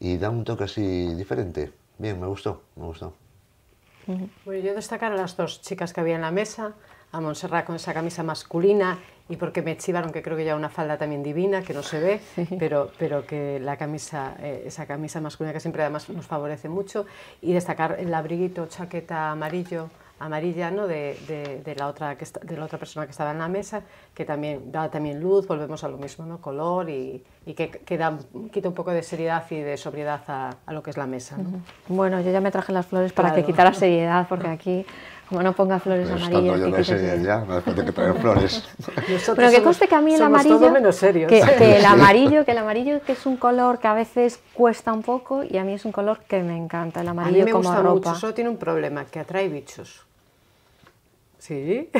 y da un toque así diferente. Bien, me gustó, me gustó. Bueno, yo destacar a las dos chicas que había en la mesa, a Montserrat con esa camisa masculina y porque me chivaron que creo que ya una falda también divina, que no se ve, pero, pero que la camisa, eh, esa camisa masculina que siempre además nos favorece mucho, y destacar el abriguito, chaqueta amarillo, amarilla ¿no? de, la otra que de la otra persona que estaba en la mesa, que también da también luz, volvemos a lo mismo, ¿no? color y, que, quita un poco de seriedad y de sobriedad a, lo que es la mesa. ¿no? Bueno, yo ya me traje las flores para que que quitara seriedad, porque aquí Como no ponga flores amarillas. Yo no sé ya, tengo que traer flores. Pero que conste que a mí el amarillo. Menos serios. Que, el amarillo, que el amarillo que es un color que a veces cuesta un poco y a mí es un color que me encanta, el amarillo a mí me como gusta ropa. Mucho, solo tiene un problema, que atrae bichos. Sí.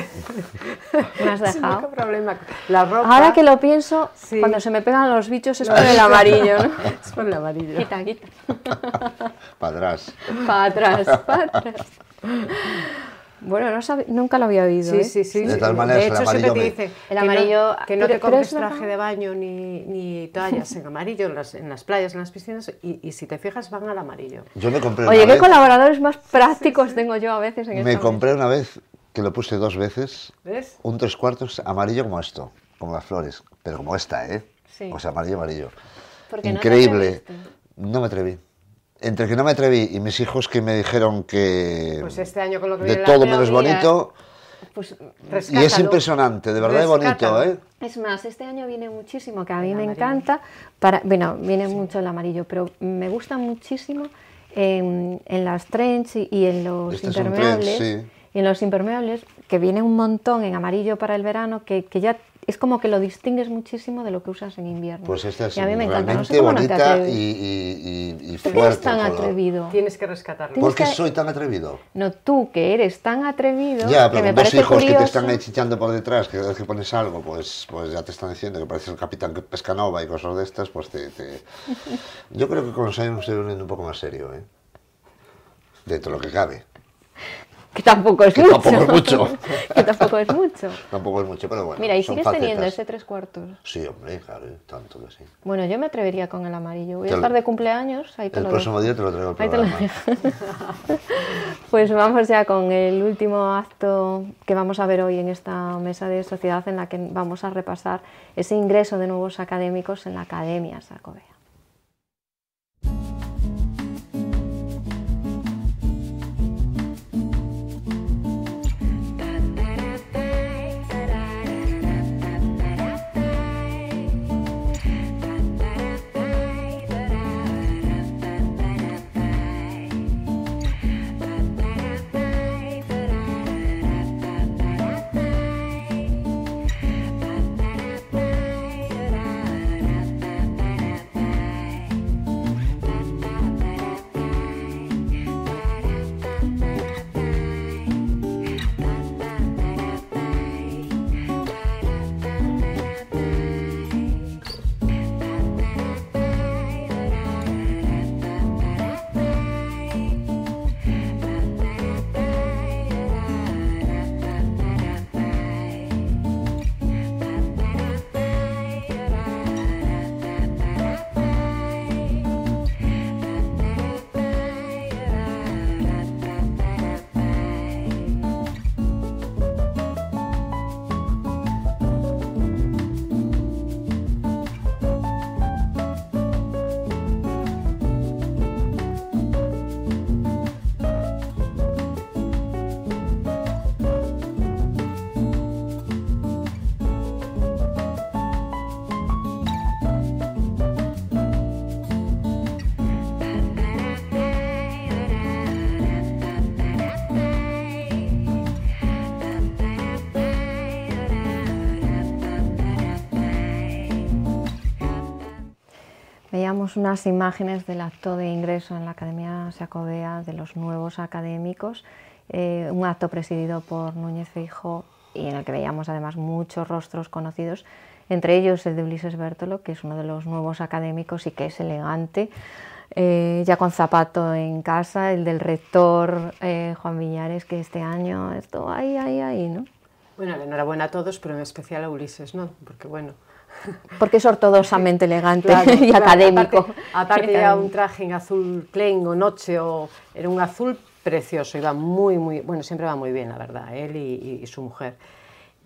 Me has dejado. problema. La ropa, Ahora que lo pienso, cuando se me pegan los bichos es por el amarillo, ¿no? Es por el amarillo. Quita, quita. Para atrás. Para atrás, para atrás. Bueno, nunca lo había oído. Sí, ¿eh? sí, sí. De, hecho, el amarillo siempre te dice el amarillo, que no, te compres traje de baño ni, toallas en amarillo en las, playas, en las piscinas, y, si te fijas van al amarillo. Yo me compré Oye, qué colaboradores más prácticos tengo yo a veces en Me compré una vez, que lo puse dos veces, un tres cuartos amarillo como esto, como las flores, pero como esta, ¿eh? O sea, amarillo, amarillo. Increíble. no me atreví entre que no me atreví y mis hijos que me dijeron que pues este de todo menos bonito pues y es impresionante de verdad es bonito ¿eh? es más este año viene muchísimo que a mí me encanta para bueno viene mucho el amarillo pero me gusta muchísimo en, las trench y, en los este impermeables y en los impermeables que viene un montón en amarillo para el verano que, que ya es como que lo distingues muchísimo de lo que usas en invierno. Pues esta es y a bonita y, y, y, y, fuerte. Eres tan atrevido. Tienes que rescatarlo. ¿Por qué soy tan atrevido? No, tú que eres tan atrevido. Ya, pero que me dos hijos que te están chichando por detrás, que cada vez que pones algo, pues, pues ya te están diciendo que pareces el capitán Pescanova y cosas de estas, pues te. Yo creo que con los años me un poco más serio, ¿eh? Dentro de lo que cabe que tampoco es mucho. Tampoco es mucho. que tampoco es mucho. tampoco es mucho, pero bueno. Mira, y sigues teniendo ese tres cuartos. Sí, hombre, claro, tanto que sí. Bueno, yo me atrevería con el amarillo. Voy a estar de cumpleaños, el próximo día te lo traigo al Ahí te lo pues vamos ya con el último acto que vamos a ver hoy en esta mesa de sociedad en la que vamos a repasar ese ingreso de nuevos académicos en la Academia Sacobea. unas imágenes del acto de ingreso en la Academia Sacobea de los nuevos académicos, eh, un acto presidido por Núñez Feijo y en el que veíamos además muchos rostros conocidos, entre ellos el de Ulises Bertolo, que es uno de los nuevos académicos y que es elegante, eh, ya con zapato en casa, el del rector eh, Juan Villares, que este año esto, ahí, ahí, ahí, ¿no? Bueno, enhorabuena a todos, pero en especial a Ulises, ¿no? Porque bueno, porque es ortodoxamente elegante y académico. Aparte, aparte un traje en azul plain o noche, o, era un azul precioso, iba muy, muy, bueno, siempre va muy bien, la verdad, él y, su mujer.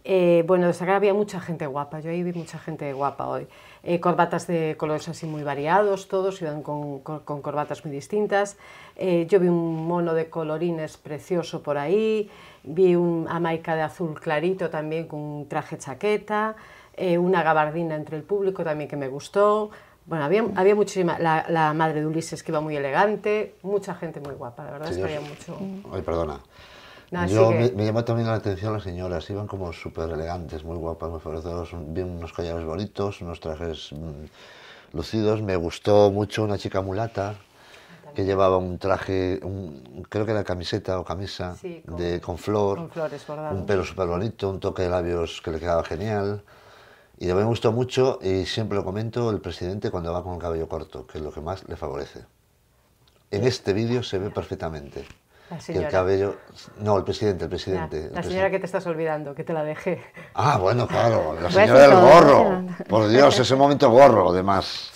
Eh, bueno, de acá había mucha gente guapa, yo ahí vi mucha gente guapa hoy. Eh, corbatas de colores así muy variados, todos iban con, con, corbatas muy distintas. Eh, yo vi un mono de colorines precioso por ahí, vi un amaica de azul clarito también con un traje chaqueta. Eh, una gabardina entre el público también que me gustó. Bueno, había, había muchísima. La, madre de Ulises que iba muy elegante, mucha gente muy guapa, la verdad estaría mucho. Ay, perdona. Yo, me, llamó también la atención las señoras, iban como súper elegantes, muy guapas, muy florecidas, bien unos collares bonitos, unos trajes mm, lucidos. Me gustó mucho una chica mulata que llevaba un traje, creo que era camiseta o camisa, con, de, con flor, con flores, un pelo súper bonito, un toque de labios que le quedaba genial. Y me gustó mucho, y siempre lo comento, el presidente cuando va con el cabello corto, que es lo que más le favorece. En este vídeo se ve perfectamente. Que el cabello. No, el presidente, el presidente. La, señora que te estás olvidando, que te la dejé. Ah, bueno, claro, la pues señora del gorro. Por Dios, ese momento gorro, además.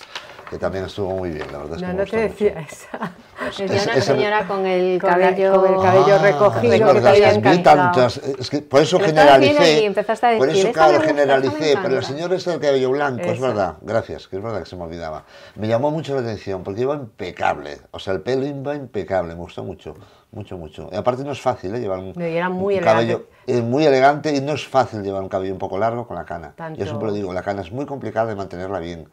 Que también estuvo muy bien, la verdad. Es que no, no te decía Pues es, una señora con el cabello, cabello ah, recogido. por eso generalicé. por eso, claro, generalicé. Pero la señora es del cabello blanco, es verdad. Gracias, que es verdad que se me olvidaba. Me llamó mucho la atención porque iba impecable. O sea, el pelo iba impecable, me gustó mucho. Mucho, mucho. Y aparte no es fácil ¿eh? llevar un, muy cabello es muy elegante y no es fácil llevar un cabello un poco largo con la cana. Yo siempre lo digo, la cana es muy complicada de mantenerla bien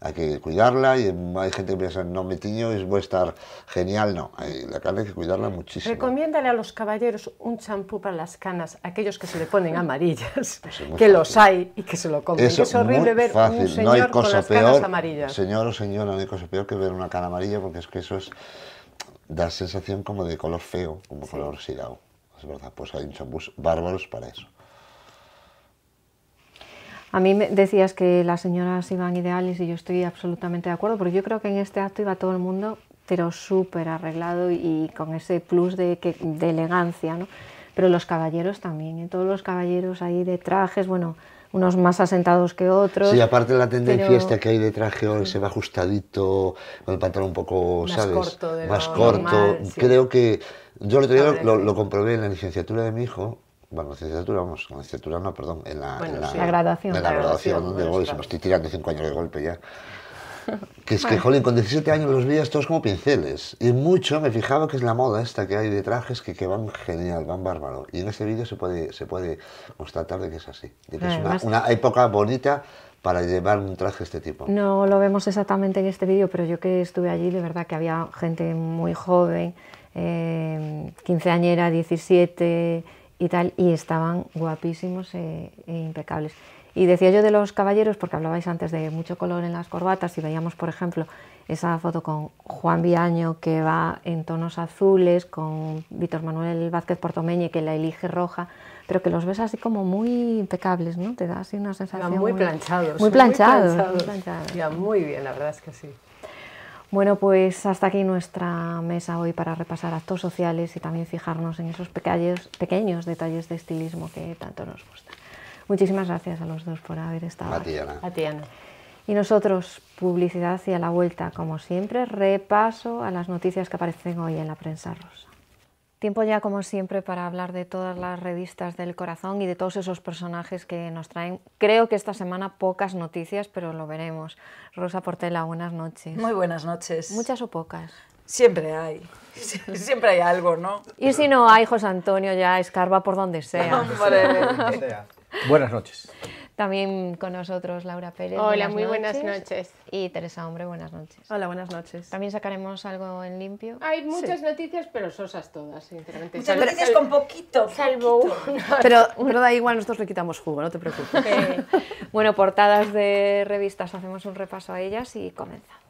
hay que cuidarla y hay gente que piensa, no me tiño y voy a estar genial. No, la carne hay que cuidarla muchísimo. Recomiéndale a los caballeros un champú para las canas, aquellos que se le ponen amarillas, que los hay y que se lo comen. es horrible ver un señor no hay las canas amarillas. Señor o señora, no hay cosa peor que ver una cara amarilla porque es que eso es da sensación como de color feo, como color sirao. Es verdad, pues hay champús bárbaros para eso. A mí me decías que las señoras iban ideales y yo estoy absolutamente de acuerdo, porque yo creo que en este acto iba todo el mundo, pero súper arreglado y con ese plus de, elegancia, ¿no? Pero los caballeros también, ¿eh? todos los caballeros ahí de trajes, bueno, unos más asentados que otros. Sí, aparte la tendencia esta que hay de traje hoy, se va ajustadito, con el pantalón un poco, más ¿sabes? más corto. Creo que yo lo, lo comprobé en la licenciatura de mi hijo, bueno, licenciatura, vamos, en licenciatura no, perdón, en la, la, graduación. En la, graduación, donde me estoy tirando cinco años de golpe ya. Que es que, jolín, con 17 años los veías todos como pinceles. Y mucho me fijaba que es la moda esta que hay de trajes que, que van genial, van bárbaro. Y en ese vídeo se puede, se puede constatar de que es así. De que es una, época bonita para llevar un traje de este tipo. No lo vemos exactamente en este vídeo, pero yo que estuve allí, de verdad que había gente muy joven, eh, quinceañera, 17, y tal, y estaban guapísimos eh, e, impecables. Y decía yo de los caballeros, porque hablabais antes de mucho color en las corbatas, y veíamos, por ejemplo, esa foto con Juan Viaño que va en tonos azules, con Víctor Manuel Vázquez Portomeñe que la elige roja, pero que los ves así como muy impecables, ¿no? Te da así una sensación. Muy, muy, planchados, muy, planchados, muy planchados. Ya, muy bien, la verdad es que sí. Bueno, pues hasta aquí nuestra mesa hoy para repasar actos sociales y también fijarnos en esos pequeños, detalles de estilismo que tanto nos gustan. Muchísimas gracias a los dos por haber estado. A ti, Y nosotros, publicidad y a la vuelta, como siempre, repaso a las noticias que aparecen hoy en la prensa rosa. Tiempo ya, como siempre, para hablar de todas las revistas del corazón y de todos esos personajes que nos traen. Creo que esta semana pocas noticias, pero lo veremos. Rosa Portela, buenas noches. Muy buenas noches. ¿Muchas o pocas? Siempre hay. Siempre hay algo, ¿no? Y si no hay, José Antonio ya escarba por donde sea. Buenas noches. También con nosotros Laura Pérez. Hola, muy buenas noches. Y Teresa Hombre, buenas noches. Hola, buenas noches. También sacaremos algo en limpio. Hay muchas noticias, pero sosas todas, sinceramente. Muchas gracias con poquito. Salvo Pero, pero, da igual, nosotros le quitamos jugo, no te preocupes. bueno, portadas de revistas, hacemos un repaso a ellas y comenzamos.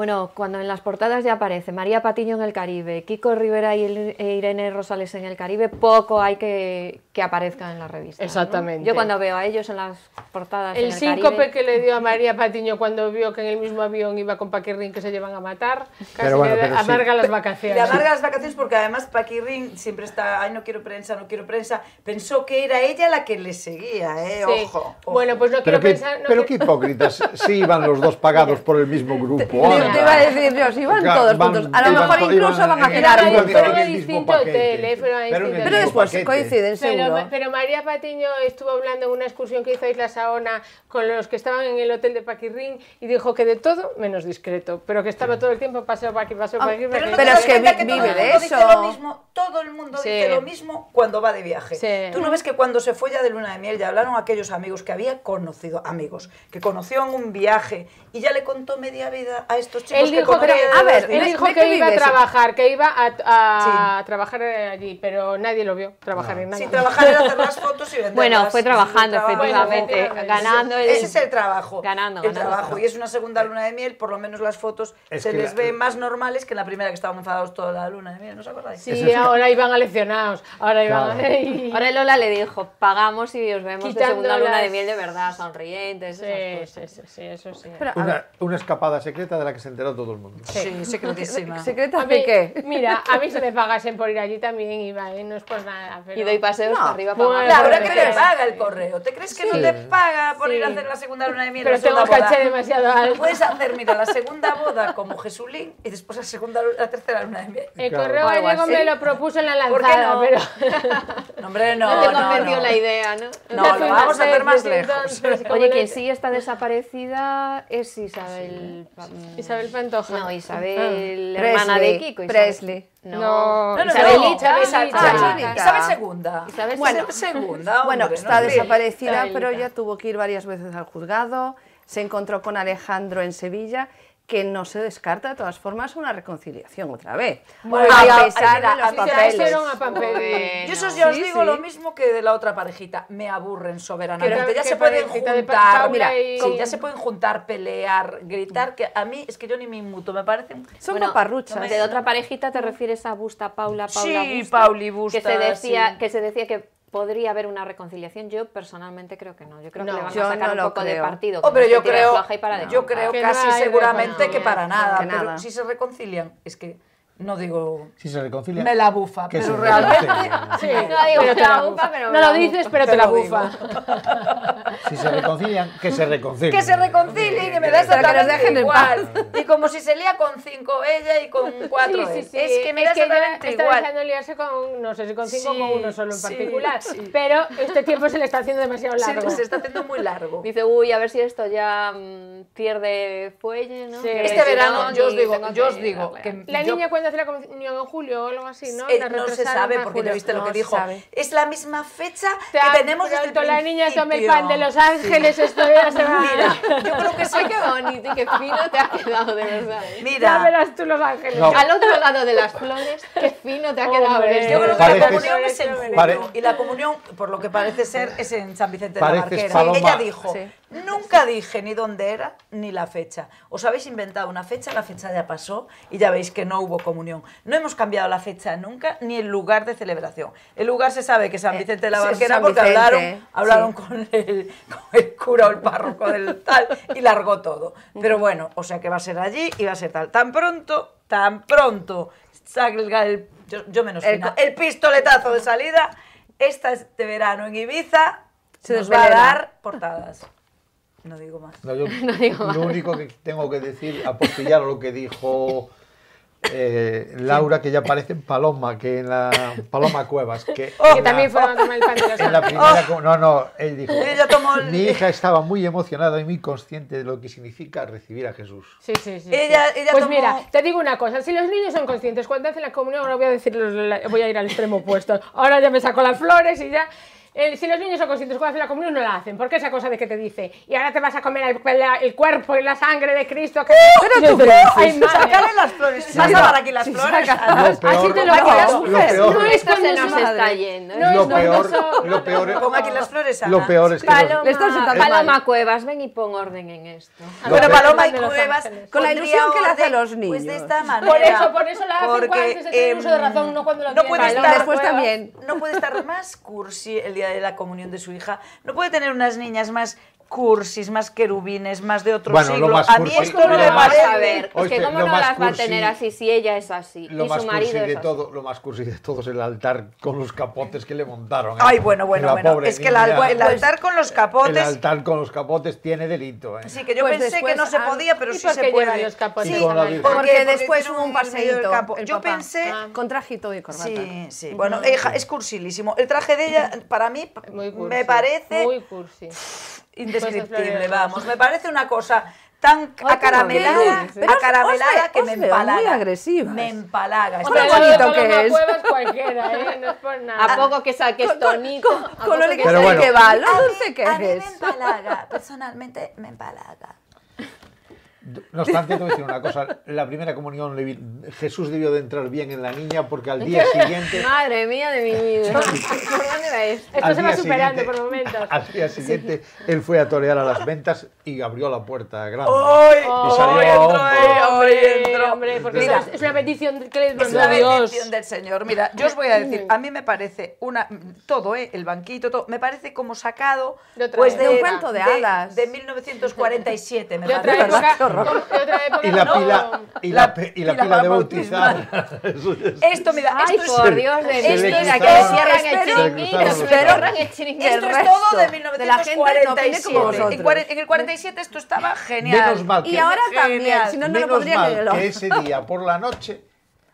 Bueno, cuando en las portadas ya aparece María Patiño en el Caribe, Kiko Rivera y e Irene Rosales en el Caribe, poco hay que, que aparezcan en la revista. Exactamente. Yo cuando veo a ellos en las portadas. El, en el síncope que le dio a María Patiño cuando vio que en el mismo avión iba con Paquirrín que se llevan a matar, casi amarga las vacaciones. Le amarga las vacaciones porque además Paquirrín siempre está, ay, no quiero prensa, no quiero prensa. Pensó que era ella la que le seguía, ¿eh? Ojo, Bueno, pues no quiero pensar. pero qué hipócritas, si iban los dos pagados por el mismo grupo. te iba a decir yo, si van todos juntos. A lo mejor incluso van a quedar juntos. distinto hotel, Pero después coinciden, seguro. Pero María Patiño estuvo hablando en una excursión que hizo Isla Saona con los que estaban en el hotel de Paquirrín y dijo que de todo menos discreto, pero que estaba todo el tiempo paseo para aquí, paseo ah, para aquí. Pero, es que, vive de eso. todo el mundo dice lo mismo cuando va de viaje. Tú no ves que cuando se fue ya de luna de miel ya hablaron aquellos amigos que había conocido, amigos, que conoció en un viaje y ya le contó media vida a estos él dijo que, ver, dijo que iba a trabajar, que iba a, trabajar allí, pero nadie lo vio trabajar en nada. trabajar era hacer las fotos y venderlas. Bueno, fue trabajando efectivamente, eh, ganando. ese es el trabajo. Ganando, trabajo y es una segunda luna de miel, por lo menos las fotos se les ven ve más normales que la primera que estaban enfadados toda la luna de miel, ¿no os acordáis? Sí, ahora iban a ahora iban. ahora Lola le dijo, pagamos y os vemos de segunda luna de miel de verdad, sonrientes, sí, Sí, sí, eso sí. una escapada secreta de la que se entera todo el mundo. Sí, secretísima. Secreta qué? Mira, a mí se me pagasen por ir allí también iba, ¿eh? no es por nada. Y doy paseos no. para arriba para Claro, pues, que te pues, paga el correo. ¿Te crees que no te paga por ir a hacer la segunda luna de miel? Pero tengo caché demasiado alto. Puedes hacer, mira, la segunda boda como Jesulín y después la, segunda, la tercera luna de miel. El correo gallego me lo propuso en la lanzada, no? pero... No, hombre, no. No te convenció la idea, ¿no? No, lo vamos a hacer más lejos. Oye, quien sí está desaparecida es Isabel... Mm, Isabel Isabel Pantoja. No, Isabel, ah. hermana Presley, de Kiko. Presley. No, Isabelita. Isabelita. Isabel Segunda. Isabel bueno, segunda, bueno, está desaparecida, pero ella tuvo que ir varias veces al juzgado. Se encontró con Alejandro en Sevilla que no se descarta de todas formas una reconciliación otra vez. a pesar a, papeles. Yo eso os digo lo mismo que de la otra parejita. Me aburren soberanamente. Pero, ya se pueden juntar, mira, ya se pueden juntar, pelear, gritar, que a mí es que yo ni me inmuto, me parecen... Son una parrucha. De otra parejita te refieres a Busta, Paula, Paula, Sí, Busta, Pauli, Busta, que se decía, que se decía que podría haber una reconciliación. Yo personalmente creo que no. Yo creo que le van a sacar un poco de partido. Oh, yo creo, para yo yo casi seguramente que para nada. nada. Pero si se reconcilian, es que no digo. Si se reconcilia. Me la bufa, pero realmente. Sí, no digo te la bufa, pero. No lo dices, pero te, la bufa. si se reconcilian, que se reconcilien. Que se reconcilien, que me da exactamente igual. Y como si se lía con cinco ella y con cuatro. ¿eh? Sí, Es que me es da que Está deseando liarse con, no sé si con cinco o con uno solo en particular. Pero este tiempo se le está haciendo demasiado largo. se está haciendo muy largo. Dice, uy, a ver si esto ya mm, pierde fuelle, ¿no? Este verano, yo os digo, yo os digo. La niña cuando hace la comunión en julio o algo así, ¿no? Eh, no se sabe porque no viste lo que dijo. Es la misma fecha que tenemos desde el la niña tome el pan de Los Ángeles estoy Mira, yo creo que sí. qué bonito y qué fino te ha quedado, de verdad. ¿eh? Mira. verás tú Los Ángeles. Al otro lado de las flores, qué fino te ha quedado. Hombre. Yo creo que la comunión es en julio. Y la comunión, por lo que parece ser, es en San Vicente de la Marquera. Ella dijo, Nunca dije ni dónde era ni la fecha. Os habéis inventado una fecha, la fecha ya pasó y ya veis que no hubo comunión. No hemos cambiado la fecha nunca ni el lugar de celebración. El lugar se sabe que San eh, Vicente de la Barquera porque hablaron, con, el, cura o el párroco del tal y largó todo. Pero mm. bueno, o sea que va a ser allí y va a ser tal. Tan pronto, tan pronto salga el, yo, menos el, el pistoletazo de salida, esta este verano en Ibiza se nos va a dar portadas. No digo más. lo único que tengo que decir, apostillar lo que dijo eh, Laura, que ya aparece en Paloma, que en la Paloma Cuevas, que, oh, también fue el la oh. no, no, él dijo, mi hija estaba muy emocionada y muy consciente de lo que significa recibir a Jesús. Sí, sí, sí. Ella, pues mira, te digo una cosa, si los niños son conscientes cuando hacen la comunión, ahora voy a decir, voy a ir al extremo opuesto. Ahora ya me saco las flores y ya el, eh, si los niños son conscientes cuando hacen la comunión, no la hacen. ¿Por qué esa cosa de que te dice, y ahora te vas a comer el, el cuerpo y la sangre de Cristo. Que... Pero ¡Oh! tú, ay, Sacar las flores. no vas a dar aquí las flores. Así te lo hago. No, se nos está yendo. No, lo peor. Pongo aquí las flores. Lo peor es que. Paloma Cuevas, ven y pon orden en esto. Bueno, Paloma Cuevas, con la ilusión que le hacen los niños. Pues de esta manera. Por eso, por eso la hacen cuando se tiene uso de em, razón, no cuando la tienen. Después también. No puede estar más cursi de la comunión de su hija, no puede tener unas niñas más cursis, más querubines, más de otro siglo. a mí esto no me vas a ver. Es que cómo no las va a tener así si ella es así y su marido cursi de así. Todo, lo más cursi de todo es el altar con los capotes que le montaron. ¿eh? Ay, bueno, bueno, bueno. Es que el, pues altar con los capotes... El altar con los capotes tiene delito. ¿eh? Sí, que yo pues pensé que no se podía, pero sí se puede. sí, porque, después hubo un capo. Yo pensé... Ah. Con todo y corbata. Sí, sí. Bueno, eh, es cursilísimo. El traje de ella, para mí, me parece... Muy cursi indescriptible, vamos. Me parece una cosa tan acaramelada, acaramelada que me empalaga. agresiva. Me empalaga. Es tan bonito que es. ¿eh? ¿A poco que saques tonito? Con, que, que va, lo dulce que a Mí me empalaga, personalmente me empalaga. No obstante, te voy decir una cosa. La primera comunión, Jesús debió de entrar bien en la niña porque al día siguiente... Madre mía de mi vida. ¿Por dónde vais? Esto se va superando por momentos. Al día siguiente, él fue a torear a las ventas y abrió la puerta grande. ¡Ay! Y salió Hombre, es una petición que Es una bendición del Señor. Mira, yo os voy a decir, mm. a mí me parece una... Todo, ¿eh? El banquito, todo. Me parece como sacado pues de, un cuento de hadas. De, 1947, me parece y la pila, y la, y la pila de bautizar. esto, mira, Ay, esto por es, Dios de esto que es todo de 1947. En el 47 esto estaba genial. y ahora también, si no, no lo podrían que ese día por la noche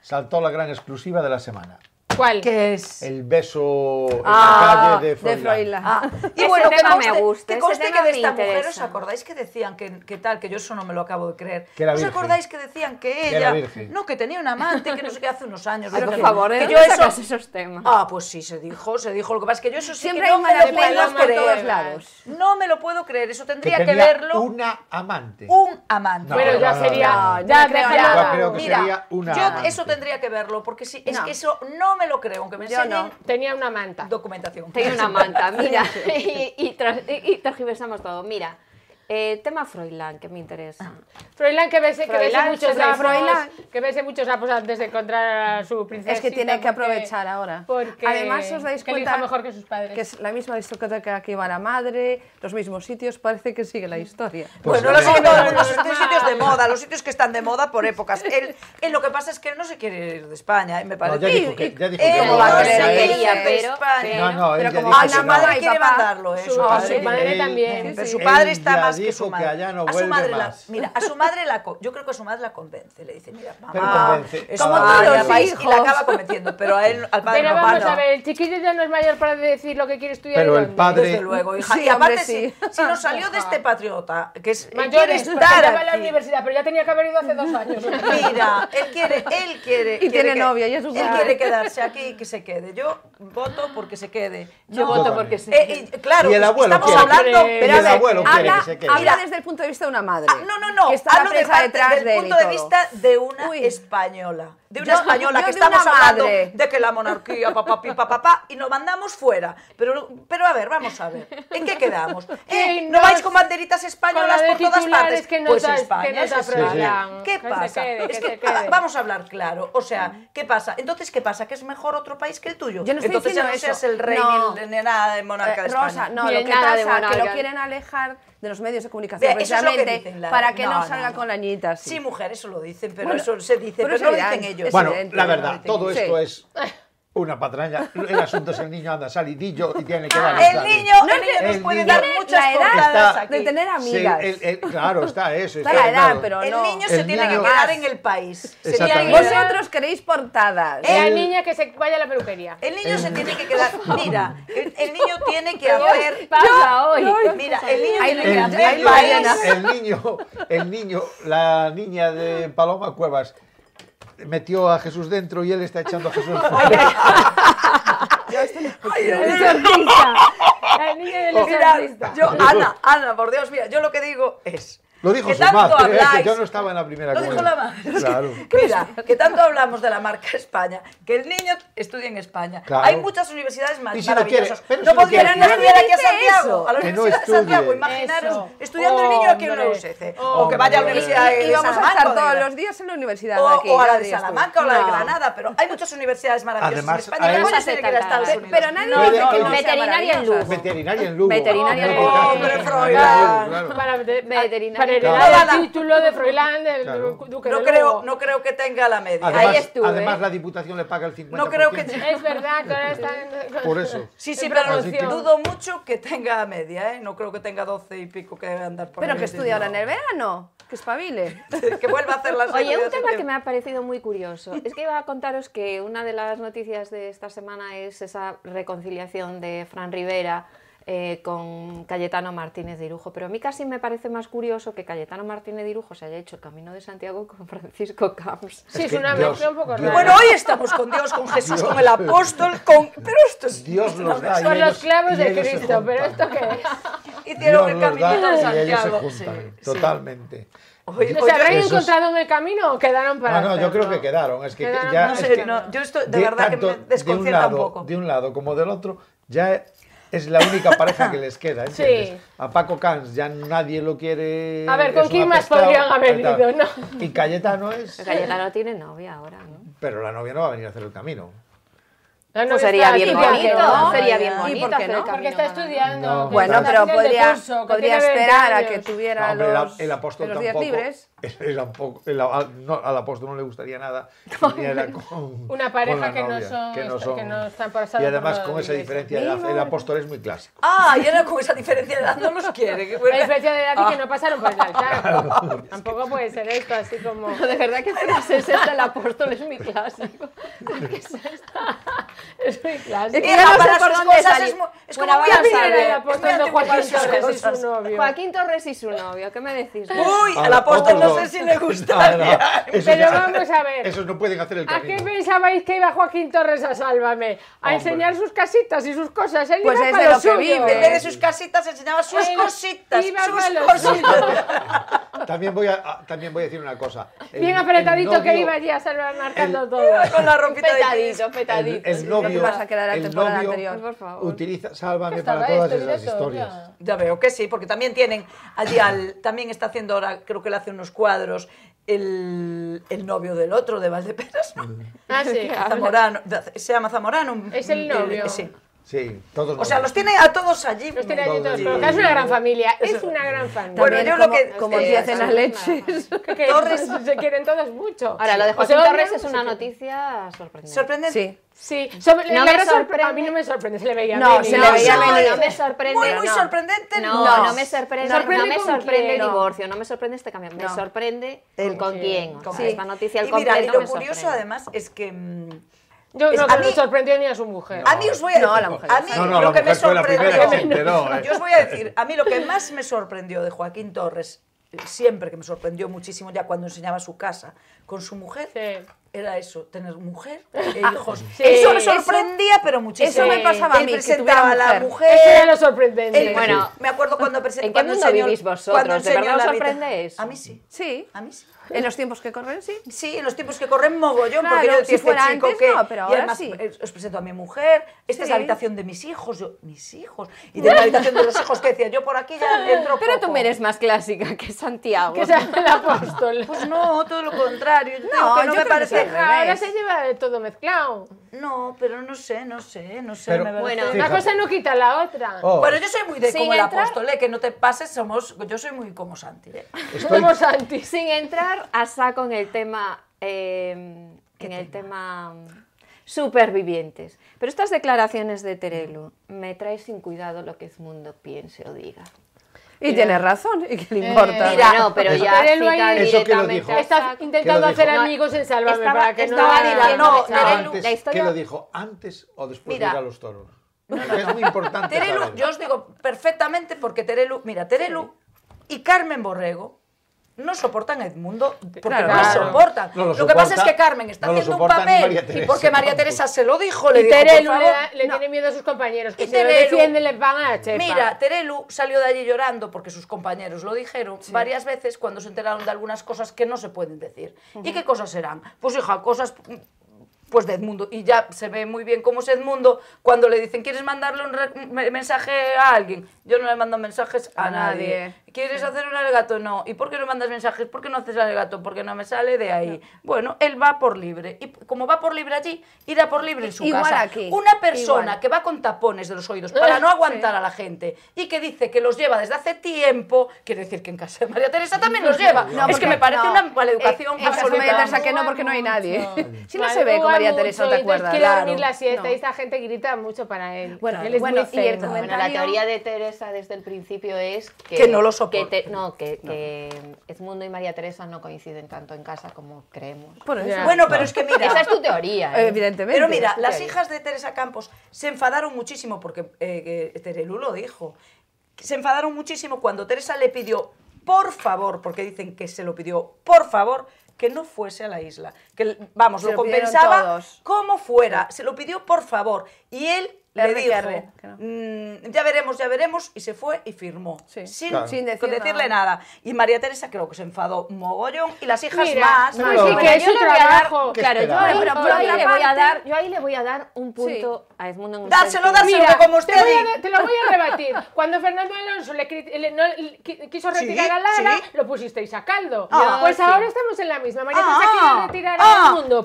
saltó la gran exclusiva de la semana. ¿Cuál? Que es el beso en la ah, calle de Froila. Ah, y bueno, que no me gusta, que, conste que de esta mujer, ¿os acordáis que decían que, que, tal? Que yo eso no me lo acabo de creer. Que ¿Os acordáis que decían que ella... no, que tenía un amante, que no sé qué, hace unos años. por favor, que yo eso... esos temas? Ah, pues sí, se dijo, se dijo. Lo que pasa es que yo eso Siempre no me lo puedo creer. Todos lados. No me lo puedo creer, eso tendría que, verlo... una amante. Un amante. pero ya sería... ya, creo, que sería una amante. yo eso tendría que verlo, porque si, es que eso no me lo creo, aunque me Yo no. Tenía una manta. Documentación. Tenía una manta, mira. y, y, y, y, todo. Mira, eh, tema Froilán, que me interesa. Ah. Froilán, que bese, que muchos sapos. Que bese muchos sapos antes de encontrar a su princesa. Es que tiene que aprovechar ahora. Porque Además, os dais que Que es la misma discoteca que iba la madre, los mismos sitios, parece que sigue la historia. Pues bueno, no lo sigue los sitios de moda, los sitios que están de moda por épocas. Él, él lo que pasa es que no se quiere ir de España, eh, me parece. ya dijo que, él eh, no va a ir pero. España. No, no, pero como a la madre quiere mandarlo, ¿eh? Su padre también. Su padre está más que Que allá no a su más. mira, a su madre la yo creo que a su madre la convence, le dice, mira, mamá, como todos hijos. y la acaba convenciendo, pero a él al padre pero no vamos a ver, el chiquillo ya no es mayor para decir lo que quiere estudiar. Pero el padre desde luego, hija, sí, y aparte si, nos salió de este patriota que es mayor quiere estar a la universidad, pero ya tenía que haber ido hace dos años. mira, él quiere, él quiere y tiene novia, y es Él quiere quedarse aquí y que se quede. Yo voto porque se quede. Yo voto porque se eh, quede. Claro, estamos hablando, pero el abuelo quiere que se quede. Habla desde el punto de vista de una madre. Ah, no, no, no. está hablo punto de vista de una española. De una española que estamos hablando de que la monarquía, papá, papá, y nos mandamos fuera. Pero, pero a ver, vamos a ver. ¿En qué quedamos? ¿Eh? ¿No vais con banderitas españolas por todas partes? Que pues España es España. ¿Qué pasa? vamos a hablar claro. O sea, ¿qué pasa? Entonces, ¿qué pasa? ¿Que es mejor otro país que el tuyo? Entonces ya no seas el rey ni, nada de monarca de eh, España. Rosa, no, lo que pasa que lo quieren alejar de los medios de comunicación, precisamente, para que no, salga con la Sí. sí. mujer, eso lo dicen, pero eso se dice, pero, no lo dicen ellos. Bueno, la verdad, todo esto es una patraña. El asunto es el niño anda salidillo y tiene que ah, dar. El niño, no, el nos puede dar muchas edad de tener amigas. claro, está eso. Está la edad, pero El niño se tiene que quedar en el país. Vosotros queréis portadas. Eh, la niña que se vaya a la peluquería. El niño se tiene que quedar. Mira, el, niño tiene que haber. Pasa hoy. Mira, el niño tiene que El niño, el niño, la niña de Paloma Cuevas metió a Jesús dentro y él está echando a Jesús fuera. Ana, Ana, por Dios, mío, yo lo que digo es, lo dijo que su tanto madre, ¿eh? habláis, que yo no estaba en la primera Lo dijo la madre. Claro. Mira, que tanto hablamos de la marca España, que el niño estudie en España. Claro. Hay muchas universidades más si maravillosas. No, quiere, no podrían estudiar aquí a Santiago, eso. a la Universidad no de Santiago. Imaginaros eso. estudiando el niño aquí en la UCC. O que vaya a la Universidad de, y, vamos Salamanca. a estar todos los días en la Universidad de aquí. O a la de Salamanca o la de Granada. Pero hay muchas universidades maravillosas en España. No que ir a Estados Unidos. Pero nadie Veterinaria en Lugo. Veterinaria en Lugo. Veterinaria en Lugo. Hombre, Freud. Para ah, veterinaria el título de Froilán, Duque no de creo, No creo que tenga la media. Además, Ahí estuve. Además, la Diputación le paga el 50%. No creo que... Es verdad que ahora está... En... Por eso. Sí, sí, pero dudo mucho que tenga la media, ¿eh? No creo que tenga 12 y pico que andar por Pero que estudia ahora en el verano. Que espabile. que vuelva a hacer las Oye, un tema que me ha parecido muy curioso. Es que iba a contaros que una de las noticias de esta semana es esa reconciliación de Fran Rivera eh, con Cayetano Martínez de Irujo. Pero a mí casi me parece más curioso que Cayetano Martínez de Irujo se haya hecho el Camino de Santiago con Francisco Camps. Sí, es, una mezcla un poco rara. Bueno, hoy estamos con Dios, con Jesús, con el apóstol, con... Pero esto es... Dios nos da. los clavos de Cristo, pero ¿esto qué es? Hicieron el Camino de Santiago. totalmente. ¿Se habrán encontrado en el camino o quedaron para.? No, yo creo que quedaron. Es que ya. No sé, es que yo esto de, verdad que me desconcierta un, un poco. De un lado como del otro, ya es la única pareja que les queda, ¿entiendes? A Paco Cans ya nadie lo quiere. A ver, ¿con quién más podrían haber ido? No. Y no es. no tiene novia ahora, ¿no? Pero la novia no va a venir a hacer el camino. No, sería, bien bonito, ¿no? sería bien bonito, no? Porque está estudiando. Bueno, pero podría, podría esperar a que tuviera hombre, los, el los días tampoco, libres al, apóstol no le gustaría nada con, una pareja que, no son, que, no Y además con esa diferencia de edad, el apóstol es muy clásico. Ah, y ahora con esa diferencia de edad no nos quiere. la diferencia de edad que no ah. pasaron por el altar. Tampoco puede ser esto así como... de verdad que es el apóstol es muy clásico. ¿Qué es muy clásico. Y no sé por dónde salir. Es, muy, es como a el apóstol de Joaquín Torres y su novio. Joaquín Torres y su novio, ¿qué me decís? Uy, apóstol sé si le ah, gustaría. pero vamos a ver. Esos no pueden hacer el camino. ¿A qué pensabais que iba Joaquín Torres a Sálvame? A enseñar sus casitas y sus cosas. Él pues es de lo, que vive. En vez de sus casitas enseñaba sus cositas. sus cositas. también, voy a, también voy a decir una cosa. Bien apretadito que iba allí a salvar marcando todo. con la ropita de petadito. El, el novio, el novio utiliza Sálvame para todas esas historias. Ya. ya veo que sí, porque también tienen allí al... También está haciendo ahora, creo que le hace unos cuadros el, el, novio del otro de Valdeperas, Ah, sí. Zamorano, se llama Zamorano. Es el eh, novio. sí. Sí, todos. O sea, los tiene a todos allí. Los tiene allí todos. Es una gran familia. Es una gran familia. Bueno, yo como, lo que. Como las leches. Torres. Se quieren todos mucho. Ahora, lo de José Torres es una noticia sorprendente. ¿Sorprendente? Sí. a mí no me sorprende, se le veía No, se le veía venir. No me sorprende. Muy, muy sorprendente, no. No, me sorprende, no me sorprende el divorcio, no me sorprende este cambio, me sorprende el, con quién. O sea, sí. esta noticia al y y lo curioso además es que mm, yo sorprendió ni a su mujer. A mí voy a decir, a mí lo que eh. a decir, a mí lo que más me sorprendió de Joaquín Torres, eh, siempre que me sorprendió muchísimo ya cuando enseñaba su casa con su mujer, era eso, tener mujer e hijos. eso me sorprendía, pero muchísimo. Eso me pasaba a mí, presentaba a la mujer. Eso era lo sorprendente. bueno, me acuerdo cuando presenté ¿En qué mundo señor, vivís vosotros? ¿De verdad os sorprende eso? A mí sí. Sí. A mí sí. En los tiempos que corren, sí. Sí, en los tiempos que corren, mogollón. porque yo si este chico que. No, pero ahora y además, sí. Eh, os presento a mi mujer. Esta es la habitación de mis hijos. Yo, mis hijos. Y de la habitación de los hijos que decía, yo por aquí ya entro. Pero tú tú eres más clásica que Santiago. Que sea el apóstol. Pues no, todo lo contrario. No, no me parece ahora se lleva todo mezclado. No, pero no sé, no sé, no sé. bueno, una cosa no quita la otra. Oh. Bueno, yo soy muy de como el apóstol, que no te pases, somos, yo soy muy como Santi. Como Santi. Sin entrar a saco en el tema, em, en el tema mm, supervivientes. Pero estas declaraciones de Terelu me trae sin cuidado lo que el mundo piense o diga. Y tienes razón, ¿y qué le eh, importa? Mira, no, pero ya eso Estás intentando hacer amigos en Sálvame para que no... no, la ¿Qué lo dijo? ¿Antes o después de ir a los toros? Es muy importante yo os digo perfectamente porque Terelu... Mira, Terelu y Carmen Borrego no soportan a Edmundo porque no soportan. lo, que pasa es que Carmen está haciendo un papel y porque María Teresa se lo dijo, le le, tiene miedo a sus compañeros, que se si lo defienden van a chepa. Mira, Terelu salió de allí llorando porque sus compañeros lo dijeron varias veces cuando se enteraron de algunas cosas que no se pueden decir. ¿Y qué cosas serán? Pues hija, cosas pues de Edmundo. Y ya se ve muy bien cómo es Edmundo cuando le dicen, ¿quieres mandarle un mensaje a alguien? Yo no le mando mensajes a, nadie. ¿Quieres hacer un alegato? No. ¿Y por qué no mandas mensajes? ¿Por qué no haces alegato? Porque no me sale de ahí. Bueno, él va por libre. Y como va por libre allí, irá por libre en su Igual casa. Aquí. Una persona que va con tapones de los oídos para no aguantar a la gente y que dice que los lleva desde hace tiempo, quiere decir que en casa de María Teresa también los lleva. es que me parece una mala educación. que no, porque no hay nadie. si no se ve con María Teresa te acuerdas. dormir la y esta gente grita mucho para él. Bueno, él es bueno, la teoría de Teresa desde el principio es que, que no lo soporta. no, que, Edmundo y María Teresa no coinciden tanto en casa como creemos. Bueno, pero es que mira. Esa es tu teoría. ¿eh? Evidentemente. Pero mira, las hijas de Teresa Campos se enfadaron muchísimo porque eh, lo dijo. Se enfadaron muchísimo cuando Teresa le pidió por favor, porque dicen que se lo pidió por favor, que no fuese a la isla. Que, vamos, lo, compensaba como fuera. Se lo pidió por favor. Y él le dijo, mm, ya veremos, ya veremos, y se fue y firmó. sin, sin, decirle nada. Y María Teresa creo que se enfadó mogollón, y las hijas más. Pues, que yo claro, yo, ahí, pero le voy a dar, yo ahí voy a dar un punto a Edmundo Dáselo, Dárselo, dárselo, como usted te, te, lo voy a rebatir. Cuando Fernando Alonso le, le, quiso retirar a Lara, lo pusisteis a caldo. Ah, pues, pues ahora estamos en la misma. María Teresa quiso ah, quiere retirar a Edmundo.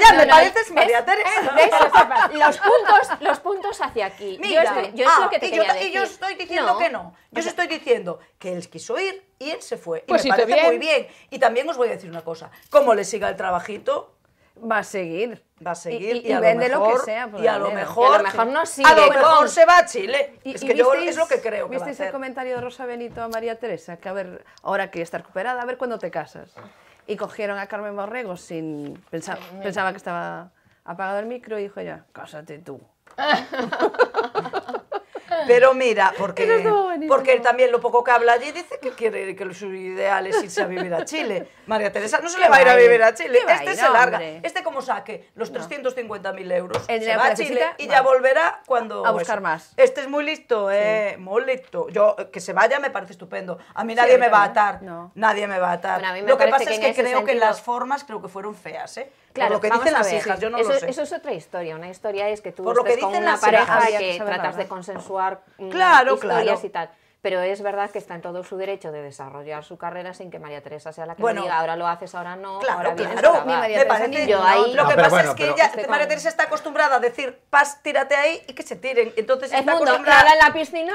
Ya me pareces María Teresa. Los puntos puntos hacia aquí. yo, estoy, ah, y yo, estoy diciendo que no. Yo estoy diciendo que él quiso ir y él se fue. y pues me parece muy bien. Y también os voy a decir una cosa. Como le siga el trabajito, va a seguir. Va a seguir y, vende lo, mejor, que sea. y a lo mejor, no A lo mejor se va a Chile. es yo es lo que creo. ¿Visteis el comentario de Rosa Benito a María Teresa? Que a ver, ahora que está recuperada, a ver cuándo te casas. Y cogieron a Carmen Borrego sin. Pensaba, que estaba apagado el micro y dijo ya, cásate tú. Pero mira, porque, porque él también lo poco que habla allí dice que quiere que su ideal es irse a vivir a Chile. María Teresa no se le va a ir a vivir a Chile. Este se larga. Este como saque los 350.000 euros. Se va a Chile y ya volverá cuando... A buscar más. Este es muy listo, eh. Muy listo. Yo, eh, que se vaya me parece estupendo. A mí nadie me va a atar. Nadie me va a atar. Lo que pasa es que creo que las formas creo que fueron feas, ¿eh? Claro, por lo que dicen las hijas, yo no lo sé. Eso es otra historia. Una historia es que tú por lo que con una pareja que, tratas de consensuar historias y tal pero es verdad que está en todo su derecho de desarrollar su carrera sin que María Teresa sea la que bueno, diga ahora lo haces, ahora no, claro, ahora claro, mi parece, Lo que pasa es que este María Teresa está acostumbrada a decir, Paz, tírate ahí y que se tiren. Entonces está mundo, acostumbrada en la piscina.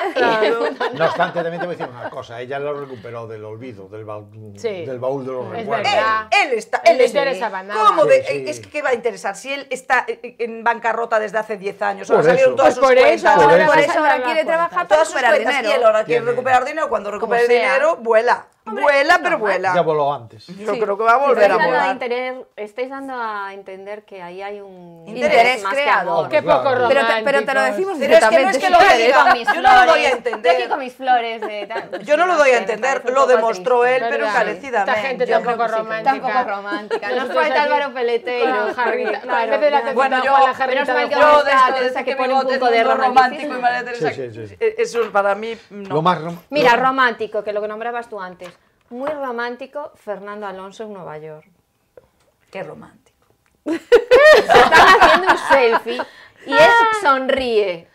no obstante, también te voy a decir una cosa, ella lo ha recuperado del olvido, del, baúl, del baúl de los recuerdos. Él, está, él, nada. es que qué va a interesar si él está en bancarrota desde hace 10 años? Ahora salieron pues sus Por eso ahora quiere trabajar para superar dinero recuperar dinero, cuando recupera dinero, vuela vuela, pero vuela. Ya voló antes. Yo creo que va a volver estáis a volar. estáis dando a entender que ahí hay un interés, interés creado. Qué poco romántico. Pero te, lo decimos pero directamente. Yo no lo doy a entender. Yo mis flores. De yo no lo doy a entender. Lo demostró él, pero encarecidamente. Esta gente tampoco romántica. Tampoco romántica. Nos falta Álvaro Peleteiro, no Claro, claro. Bueno, yo, menos mal que yo desde que pone un poco de romántico y eh, Eso para mí... Lo más Mira, romántico, que lo que nombrabas tú antes muy romántico Fernando Alonso en Nueva York. Qué romántico. Se están haciendo un selfie y él sonríe.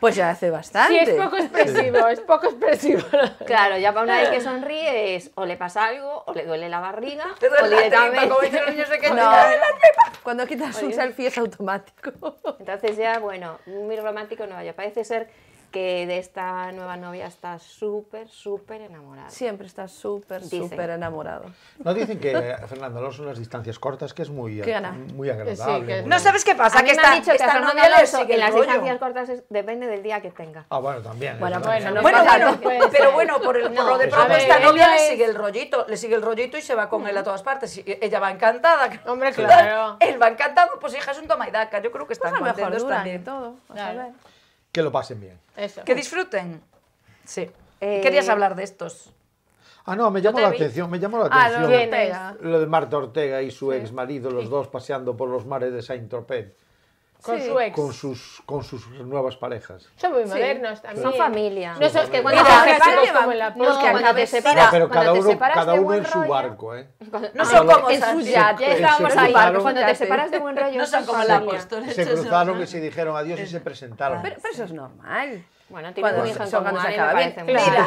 Pues ya hace bastante. Sí, es poco expresivo, es poco expresivo. Claro, ya para una vez que sonríe o le pasa algo, o le duele la barriga, o los que no. Cuando quitas un selfie es automático. Entonces ya, bueno, muy romántico no vaya. Parece ser que de esta nueva novia está súper, súper enamorado. Siempre está súper, súper enamorado. ¿No dicen que Fernando Alonso en las distancias cortas que es muy, muy agradable? No sabes qué pasa, que está, han dicho que novia las distancias cortas depende del día que tenga. Ah, bueno, también. Bueno, bueno, pues. pero bueno, por, el, no, lo de pronto esta novia le sigue el rollito, le sigue el rollito y se va con él a todas partes. Ella va encantada. Hombre, claro. Él va encantado, pues hija, es un toma y Yo creo que pues están pues mejor también. todo. A ver que lo pasen bien. Que disfruten. Sí. Eh, Querías hablar de estos. Ah, no, me llamó la atención, me llamó la atención. Ah, lo de, lo de Marta Ortega y su ex marido, los dos paseando por los mares de Saint-Tropez. Con sus, con sus nuevas parejas. Son muy modernos también. Son familia. No es que cuando te separas como en la cuando te pero cada uno, cada uno en su barco, ¿eh? No son como en su yate. estábamos ahí. Cuando te separas de buen rollo. No son como la Se cruzaron y se dijeron adiós y se presentaron. Pero eso es normal. Bueno, tiene un hijo en común, se acaba bien.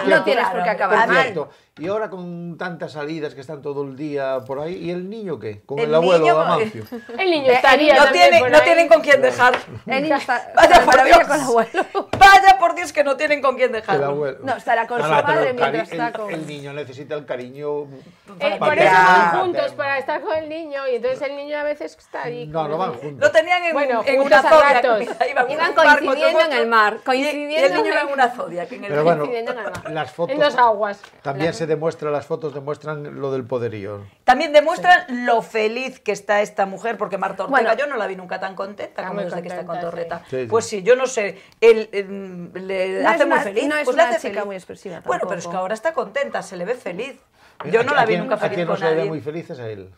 no tienes por qué acabar mal. Y ahora con tantas salidas que están todo el día por ahí, ¿y el niño qué? Con el, abuelo eh, El niño eh, estaría no, no tienen con quién dejar. El niño Vaya por Dios. el abuelo. Vaya por Dios que no tienen con quién dejar. No, estará con su padre mientras está con... El niño necesita el cariño... Eh, para por eso van juntos, para estar con el niño. Y entonces el niño a veces está ahí. No, no van juntos. Lo tenían en, bueno, en una Iban, coincidiendo en el mar. Coincidiendo el niño en una zodia. las fotos... En las aguas. También se demuestra, las fotos demuestran lo del poderío. También demuestran lo feliz que está esta mujer, porque Marta Ortega yo no la vi nunca tan contenta como desde que está con Torreta. pues sí, yo no sé, él, em, le hace muy feliz. No es pues una chica muy expresiva Bueno, pero es que ahora está contenta, se le ve feliz. Yo no la vi nunca feliz ¿A no se le ve muy feliz es a él?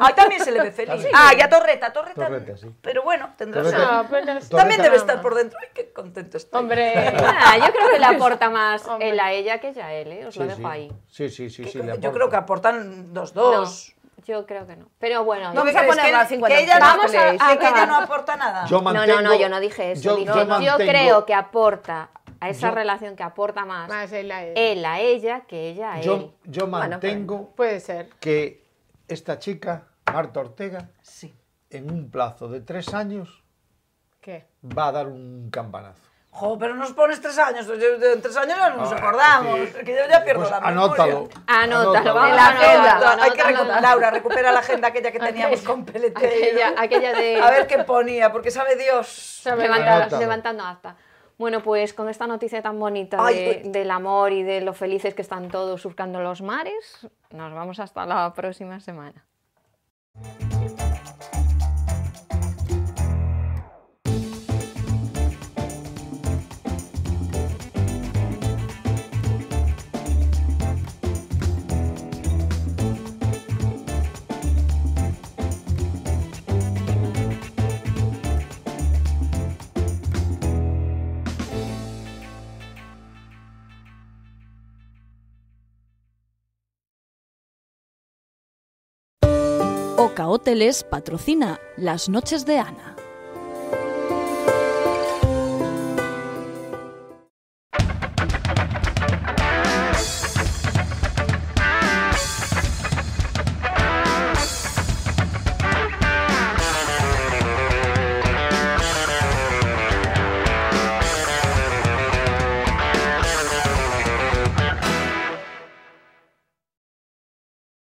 Ah, también se le ve feliz. Ah, ya Torreta, Torreta. Pero bueno, tendrá También debe estar por dentro. Ay, qué contento estoy. Hombre. Ah, yo creo que le aporta más Hombre. él a ella que ella a él, ¿eh? Os lo dejo ahí. Sí, sí, sí. sí yo creo que aportan los dos. yo creo que no. Pero bueno, no vamos a poner a 50. Que ella, vamos no, a, que ella no aporta nada. no, no, no, yo no dije eso. Yo, creo que aporta a esa relación que aporta más, más él, a ella que ella a él. Yo, yo mantengo puede ser. que esta chica Marta Ortega, sí. en un plazo de tres años, va a dar un campanazo. Jo, pero nos pones tres años, en tres años no nos ah, acordamos, yo ya pierdo pues la memoria. Anótalo. Anótalo, agenda. Laura, recupera la agenda aquella que teníamos con Pelete. Aquella, de... A ver qué ponía, porque sabe Dios. Levantando, levantando hasta. Bueno, pues con esta noticia tan bonita pues- del amor y de lo felices que están todos surcando los mares, nos vamos hasta la próxima semana. Thank you. cahoteles patrocina Las Noches de Ana.